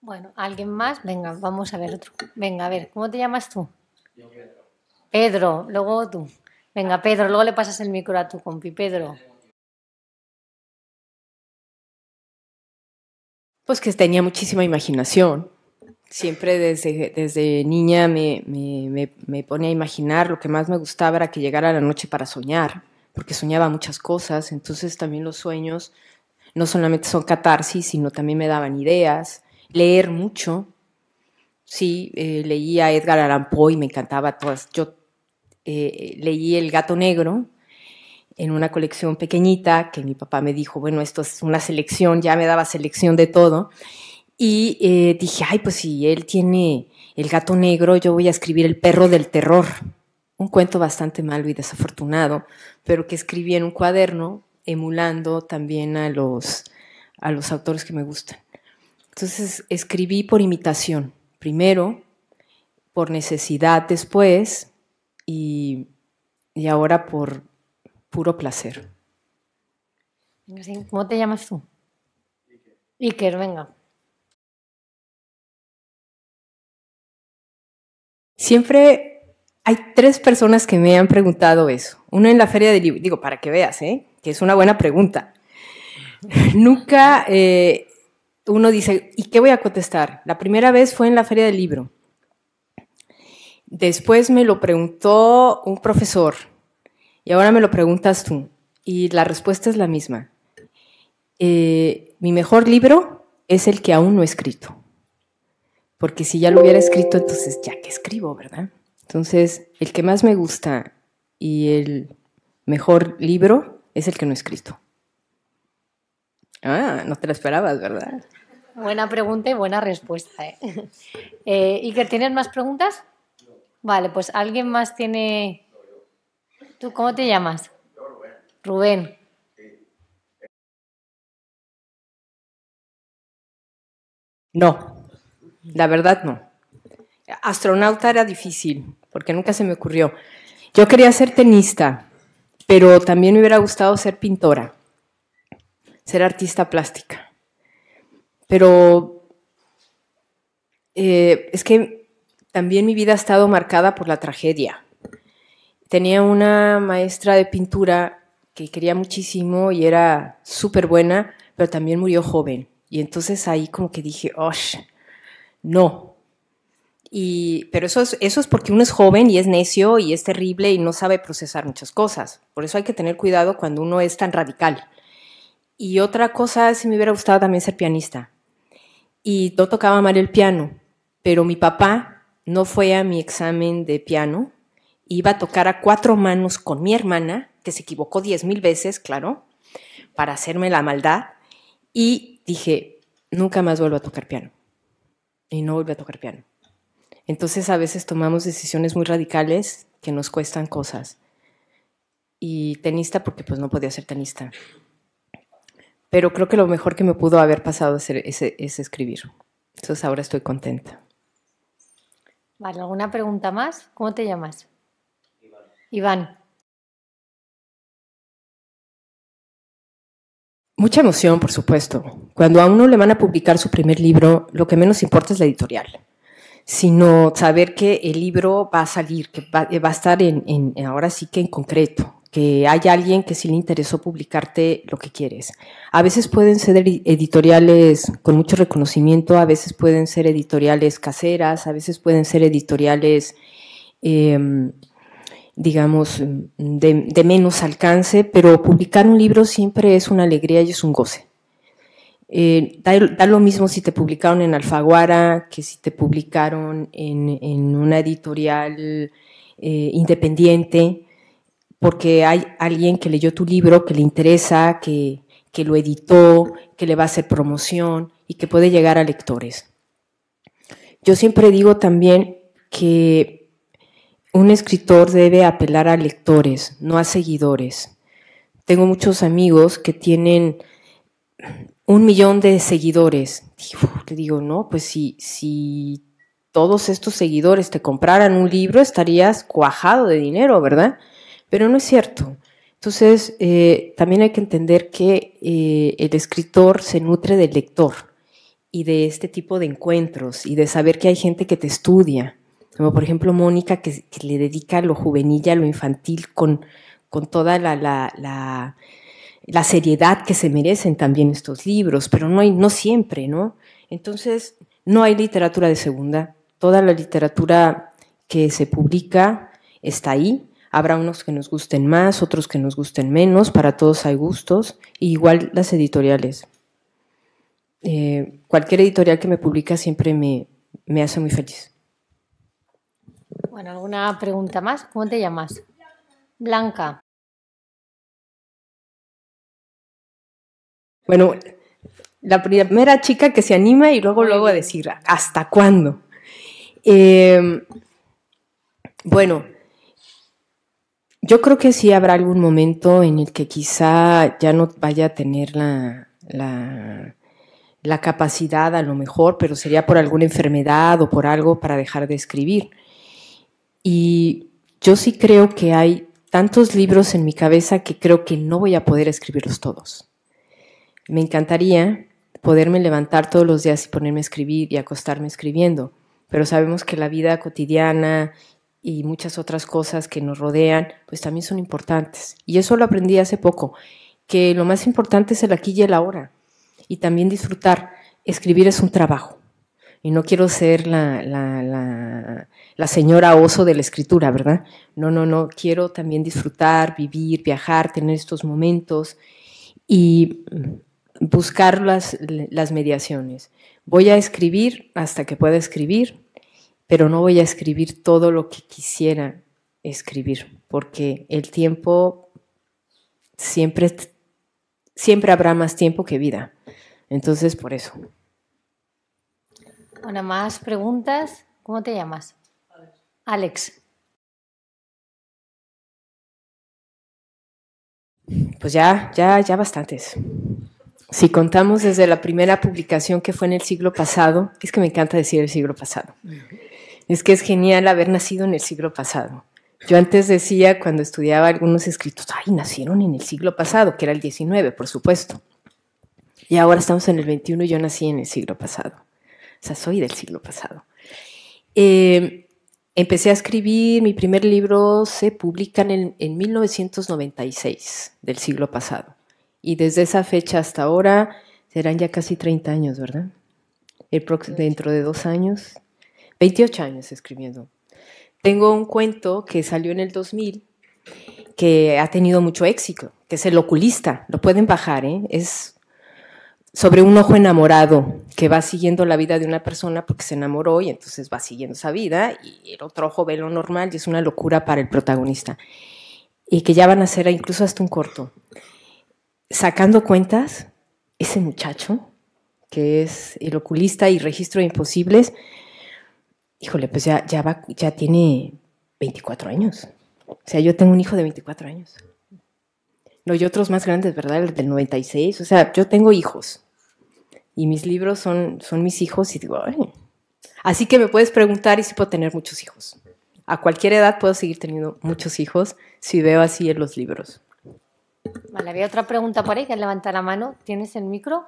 Bueno, ¿alguien más? Venga, vamos a ver otro. Venga, a ver, ¿cómo te llamas tú? Pedro. Pedro, luego tú. Venga, Pedro, luego le pasas el micro a tu compi, Pedro. Pues que tenía muchísima imaginación, siempre desde, desde niña me, me, ponía a imaginar, lo que más me gustaba era que llegara la noche para soñar, porque soñaba muchas cosas, entonces también los sueños no solamente son catarsis, sino también me daban ideas, leer mucho, sí, eh, leía a Edgar Allan Poe y me encantaba todas, yo eh, leí El gato negro, en una colección pequeñita que mi papá me dijo, bueno, esto es una selección, ya me daba selección de todo. Y eh, dije, ay, pues si él tiene el gato negro, yo voy a escribir El perro del terror. Un cuento bastante malo y desafortunado, pero que escribí en un cuaderno emulando también a los, a los autores que me gustan. Entonces escribí por imitación, primero, por necesidad después y, y ahora por puro placer. ¿Cómo te llamas tú? Iker, venga. Siempre hay tres personas que me han preguntado eso. Una en la feria del libro, digo, para que veas, ¿eh? que es una buena pregunta. <laughs> Nunca eh, uno dice, ¿y qué voy a contestar? La primera vez fue en la feria del libro. Después me lo preguntó un profesor y ahora me lo preguntas tú. Y la respuesta es la misma. Eh, mi mejor libro es el que aún no he escrito porque si ya lo hubiera escrito, entonces ya que escribo, ¿verdad? Entonces, el que más me gusta y el mejor libro es el que no he escrito. Ah, no te lo esperabas, ¿verdad? Buena pregunta y buena respuesta. ¿eh? <laughs> eh y que ¿tienes más preguntas? Vale, pues alguien más tiene... ¿Tú cómo te llamas? Rubén. No. La verdad no. Astronauta era difícil, porque nunca se me ocurrió. Yo quería ser tenista, pero también me hubiera gustado ser pintora, ser artista plástica. Pero eh, es que también mi vida ha estado marcada por la tragedia. Tenía una maestra de pintura que quería muchísimo y era súper buena, pero también murió joven. Y entonces ahí como que dije, ¡osh! no. pero eso es, porque uno es joven y es necio y es terrible y no sabe procesar muchas cosas. Por eso hay que tener cuidado cuando uno es tan radical. Y otra cosa, si me hubiera gustado también ser pianista. Y no tocaba mal el piano, pero mi papá no fue a mi examen de piano. Iba a tocar a cuatro manos con mi hermana, que se equivocó diez mil veces, claro, para hacerme la maldad. Y dije, nunca más vuelvo a tocar piano y no volví a tocar piano. Entonces a veces tomamos decisiones muy radicales que nos cuestan cosas. Y tenista porque pues no podía ser tenista. Pero creo que lo mejor que me pudo haber pasado es, es escribir. Entonces ahora estoy contenta. Vale, ¿alguna pregunta más? ¿Cómo te llamas? Iván. Iván. Mucha emoción, por supuesto. Cuando a uno le van a publicar su primer libro, lo que menos importa es la editorial, sino saber que el libro va a salir, que va, a estar en, ahora sí que en concreto, que hay alguien que sí le interesó publicarte lo que quieres. A veces pueden ser editoriales con mucho reconocimiento, a veces pueden ser editoriales caseras, a veces pueden ser editoriales... Em, digamos, mm, de, menos alcance, pero publicar un libro siempre es una alegría y es un goce. Eh, da, lo mismo si te publicaron en Alfaguara que si te publicaron en, una editorial eh, independiente, porque hay alguien que leyó tu libro, que le interesa, que, que lo editó, que le va a hacer promoción y que puede llegar a lectores. Yo siempre digo también que un escritor debe apelar a lectores, no a seguidores. Tengo muchos amigos que tienen un millón de seguidores. Le digo no, pues si, si todos estos seguidores te compraran un libro, estarías cuajado de dinero, ¿verdad? Pero no es cierto. Entonces, eh, también hay que entender que eh, el escritor se nutre del lector y de este tipo de encuentros y de saber que hay gente que te estudia. Como por ejemplo Mónica, que, le dedica lo juvenil, a lo infantil, con, con toda la, seriedad que se merecen también estos libros, pero no, hay, no siempre, ¿no? Entonces, no hay literatura de segunda. Toda la literatura que se publica está ahí. Habrá unos que nos gusten más, otros que nos gusten menos, para todos hay gustos, igual las editoriales. Eh, cualquier editorial que me publica siempre me hace muy feliz. Bueno, ¿alguna pregunta más? ¿Cómo te llamas? Blanca. Bueno, la primera chica que se anima y luego, luego a decir, ¿hasta cuándo? Em, bueno, yo creo que sí habrá algún momento en el que quizá ya no vaya a tener la, la capacidad, a lo mejor, pero sería por alguna enfermedad o por algo para dejar de escribir. Y yo sí creo que hay tantos libros en mi cabeza que creo que no voy a poder escribirlos todos. Me encantaría poderme levantar todos los días y ponerme a escribir y acostarme escribiendo, pero sabemos que la vida cotidiana y muchas otras cosas que nos rodean, pues también son importantes. Y eso lo aprendí hace poco, que lo más importante es el aquí y el ahora. Y también disfrutar. Escribir es un trabajo. Y no quiero ser la, la la señora oso de la escritura, ¿verdad? No, no, no, quiero también disfrutar, vivir, viajar, tener estos momentos y buscar las, mediaciones. Voy a escribir hasta que pueda escribir, pero no voy a escribir todo lo que quisiera escribir, porque el tiempo siempre, siempre habrá más tiempo que vida. Entonces, por eso. Una más preguntas. ¿Cómo te llamas? Alex. Pues ya, ya, ya bastantes. Si contamos desde la primera publicación que fue en el siglo pasado, es que me encanta decir el siglo pasado. Es que es genial haber nacido en el siglo pasado. Yo antes decía cuando estudiaba algunos escritos, ay, nacieron en el siglo pasado, que era el 19, por supuesto. Y ahora estamos en el 21 y yo nací en el siglo pasado. O sea, soy del siglo pasado. Eh, Empecé a escribir, mi primer libro se publica en, en 1996 del siglo pasado. Y desde esa fecha hasta ahora serán ya casi 30 años, ¿verdad? El dentro de dos años, 28 años escribiendo. Tengo un cuento que salió en el 2000 que ha tenido mucho éxito, que es El Oculista. Lo pueden bajar, ¿eh? Es sobre un ojo enamorado que va siguiendo la vida de una persona porque se enamoró y entonces va siguiendo esa vida y el otro ojo ve lo normal y es una locura para el protagonista. Y que ya van a hacer incluso hasta un corto. Sacando cuentas, ese muchacho que es el oculista y registro de imposibles, híjole, pues ya, ya, va, ya tiene 24 años. O sea, yo tengo un hijo de 24 años. No, y otros más grandes, ¿verdad? El del 96. O sea, yo tengo hijos y mis libros son, mis hijos y digo, Ay. así que me puedes preguntar y si puedo tener muchos hijos. A cualquier edad puedo seguir teniendo muchos hijos si veo así en los libros. Vale, había otra pregunta por ahí que levanta la mano. ¿Tienes el micro?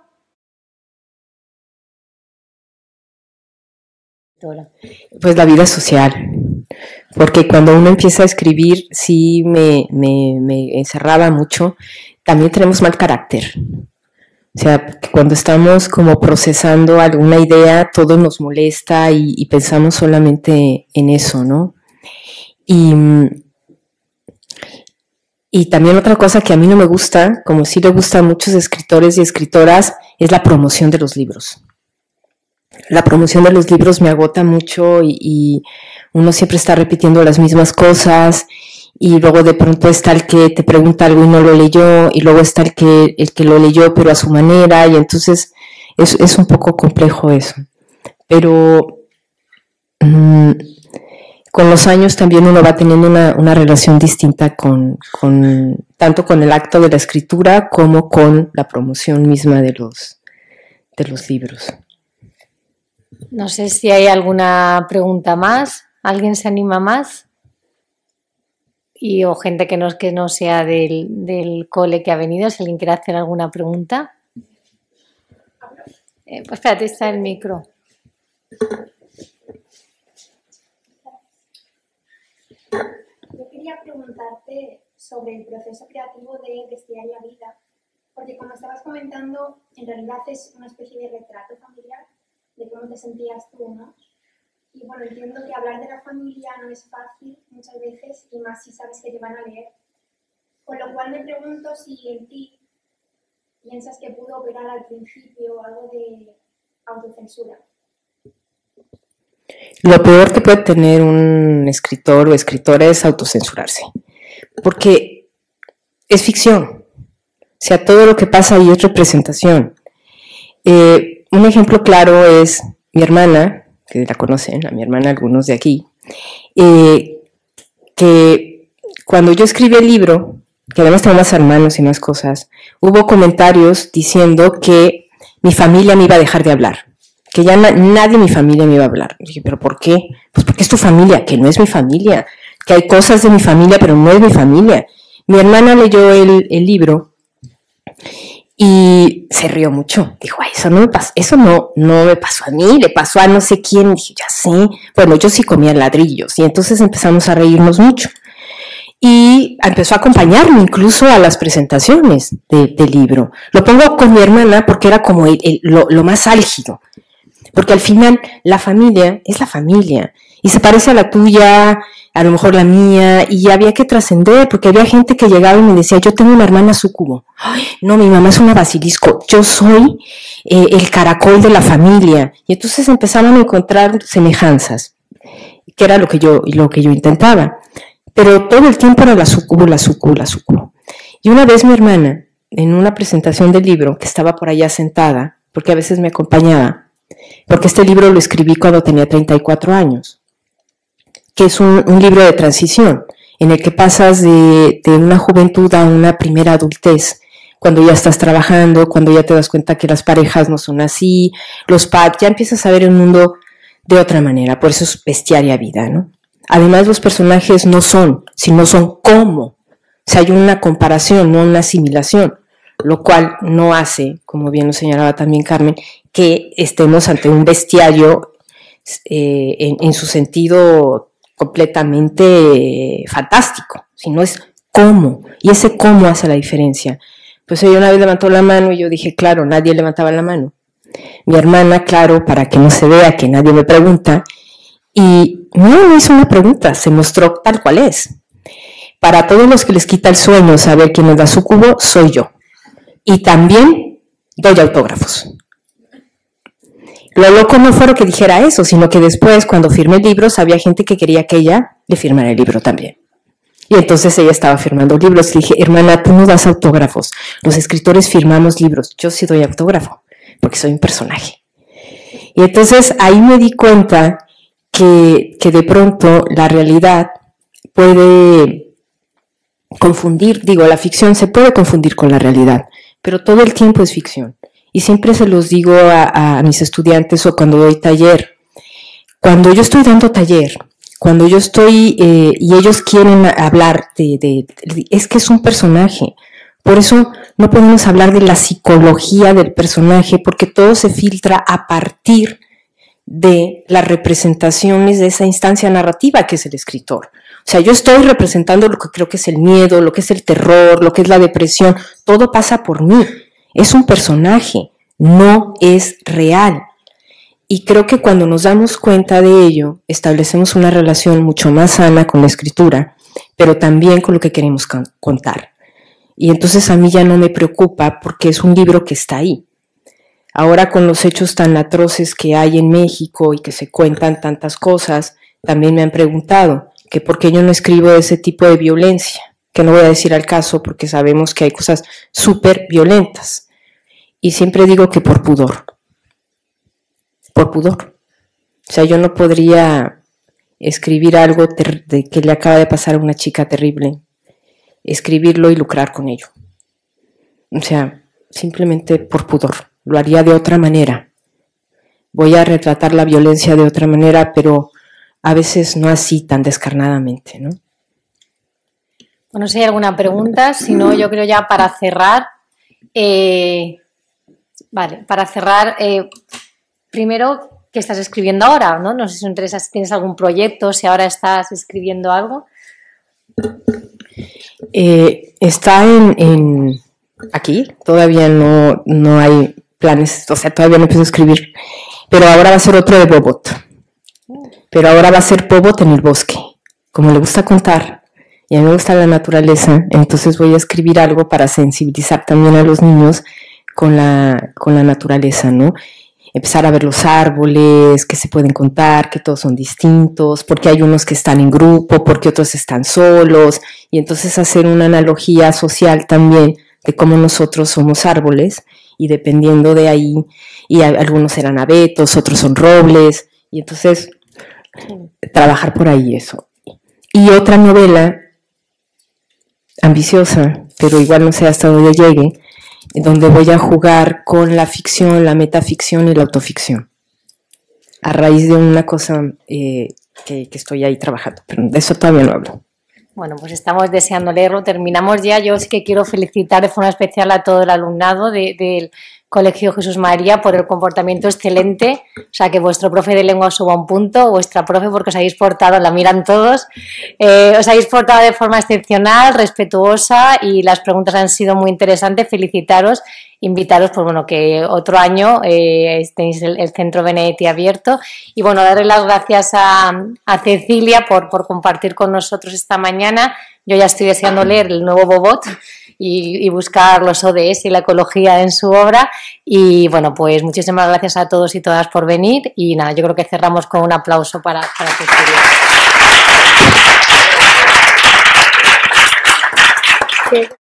Pues la vida social, porque cuando uno empieza a escribir sí me encerraba mucho. También tenemos mal carácter. O sea, cuando estamos como procesando alguna idea, todo nos molesta y, pensamos solamente en eso, ¿no? Y, también otra cosa que a mí no me gusta, como sí le gusta a muchos escritores y escritoras, es la promoción de los libros. La promoción de los libros me agota mucho y, y uno siempre está repitiendo las mismas cosas y luego de pronto está el que te pregunta algo y no lo leyó, y luego está el que, el que lo leyó pero a su manera, y entonces es, un poco complejo eso. Pero mm, con los años también uno va teniendo una, relación distinta con, con, tanto con el acto de la escritura como con la promoción misma de los, de los libros. No sé si hay alguna pregunta más. ¿Alguien se anima más? y o gente que no, que no sea del, del cole que ha venido, si alguien quiere hacer alguna pregunta. Eh, pues espérate, está el micro. Yo quería preguntarte sobre el proceso creativo de Destillar la Vida, porque como estabas comentando, en realidad es una especie de retrato familiar de cómo te sentías tú, ¿no? Y bueno, entiendo que hablar de la familia no es fácil muchas veces y más si sabes que te van a leer. Con lo cual me pregunto si en ti piensas que pudo operar al principio algo de autocensura. Lo peor que puede tener un escritor o escritora es autocensurarse, porque es ficción. O sea, todo lo que pasa ahí es representación. Eh, un ejemplo claro es mi hermana, que la conocen, a mi hermana, algunos de aquí, eh, que cuando yo escribí el libro, que además tengo más hermanos y más cosas, hubo comentarios diciendo que mi familia me iba a dejar de hablar, que ya nadie en mi familia me iba a hablar. dije, ¿pero por qué? Pues porque es tu familia, que no es mi familia, que hay cosas de mi familia, pero no es mi familia. Mi hermana leyó el, el libro y se rió mucho. Dijo, eso no me pasó, eso no, no me pasó a mí, le pasó a no sé quién. Dije, ya sé. Bueno, yo sí comía ladrillos. Y entonces empezamos a reírnos mucho. Y empezó a acompañarme incluso a las presentaciones del de libro. Lo pongo con mi hermana porque era como lo, lo más álgido. Porque al final la familia es la familia y se parece a la tuya, a lo mejor la mía, y había que trascender, porque había gente que llegaba y me decía, yo tengo una hermana sucubo, no, mi mamá es una basilisco, yo soy eh, el caracol de la familia, y entonces empezaban a encontrar semejanzas, que era lo que yo, lo que yo intentaba, pero todo el tiempo era la sucubo, la sucubo, la sucubo. Y una vez mi hermana, en una presentación del libro, que estaba por allá sentada, porque a veces me acompañaba, porque este libro lo escribí cuando tenía 34 años, que es un, libro de transición, en el que pasas de, una juventud a una primera adultez, cuando ya estás trabajando, cuando ya te das cuenta que las parejas no son así, los padres ya empiezas a ver el mundo de otra manera, por eso es bestiaria vida, ¿no? Además, los personajes no son, sino son como. O sea, hay una comparación, no una asimilación, lo cual no hace, como bien lo señalaba también Carmen, que estemos ante un bestiario eh, en, en su sentido completamente fantástico, sino es cómo, y ese cómo hace la diferencia. Pues ella una vez levantó la mano y yo dije, claro, nadie levantaba la mano. Mi hermana, claro, para que no se vea que nadie me pregunta, y no, hizo una pregunta, se mostró tal cual es. Para todos los que les quita el sueño saber quién nos da su cubo, soy yo. Y también doy autógrafos. Lo loco no lo que dijera eso, sino que después, cuando firmé libros, había gente que quería que ella le firmara el libro también. Y entonces ella estaba firmando libros. y dije, hermana, tú no das autógrafos. Los escritores firmamos libros. Yo sí doy autógrafo, porque soy un personaje. Y entonces ahí me di cuenta que, que de pronto la realidad puede confundir, digo, la ficción se puede confundir con la realidad, pero todo el tiempo es ficción. Y siempre se los digo a, mis estudiantes o cuando doy taller. Cuando yo estoy dando taller, cuando yo estoy eh, y ellos quieren hablar de, es que es un personaje. Por eso no podemos hablar de la psicología del personaje, porque todo se filtra a partir de las representaciones de esa instancia narrativa que es el escritor. O sea, yo estoy representando lo que creo que es el miedo, lo que es el terror, lo que es la depresión, todo pasa por mí es un personaje, no es real. Y creo que cuando nos damos cuenta de ello, establecemos una relación mucho más sana con la escritura, pero también con lo que queremos contar. Y entonces a mí ya no me preocupa porque es un libro que está ahí. Ahora con los hechos tan atroces que hay en México y que se cuentan tantas cosas, también me han preguntado que por qué yo no escribo de ese tipo de violencia, que no voy a decir al caso porque sabemos que hay cosas súper violentas y siempre digo que por pudor. Por pudor. O sea, yo no podría escribir algo que le acaba de pasar a una chica terrible, escribirlo y lucrar con ello. O sea, simplemente por pudor. Lo haría de otra manera. Voy a retratar la violencia de otra manera, pero a veces no así tan descarnadamente, ¿no? Bueno, si hay alguna pregunta, si no, yo creo ya para cerrar. Eh, Vale, para cerrar, eh, primero, ¿qué estás escribiendo ahora? ¿no? no sé si tienes algún proyecto, si ahora estás escribiendo algo. Eh, está en, aquí, todavía no, hay planes, o sea, todavía no empiezo a escribir, pero ahora va a ser otro de Bobot. Pero ahora va a ser Bobot en el bosque, como le gusta contar y a mí me gusta la naturaleza, entonces voy a escribir algo para sensibilizar también a los niños con la, con la naturaleza, ¿no? Empezar a ver los árboles, que se pueden contar, que todos son distintos, porque hay unos que están en grupo, porque otros están solos, y entonces hacer una analogía social también de cómo nosotros somos árboles, y dependiendo de ahí, y algunos eran abetos, otros son robles, y entonces trabajar por ahí eso. Y otra novela ambiciosa, pero igual no sé hasta dónde llegue, donde voy a jugar con la ficción, la metaficción y la autoficción, a raíz de una cosa eh, que, estoy ahí trabajando, pero de eso todavía no hablo. Bueno, pues estamos deseando leerlo, terminamos ya, yo sí que quiero felicitar de forma especial a todo el alumnado de, Colegio Jesús María por el comportamiento excelente. O sea, que vuestro profe de lengua suba un punto, vuestra profe, porque os habéis portado, la miran todos, eh, os habéis portado de forma excepcional, respetuosa y las preguntas han sido muy interesantes. Felicitaros, invitaros, pues bueno, que otro año eh, tenéis el, Centro Benedetti abierto. Y bueno, darle las gracias a, Cecilia por, por compartir con nosotros esta mañana. Yo ya estoy deseando leer el nuevo Bobot y, buscar los ODS y la ecología en su obra. Y bueno, pues muchísimas gracias a todos y todas por venir. Y nada, yo creo que cerramos con un aplauso para, para tu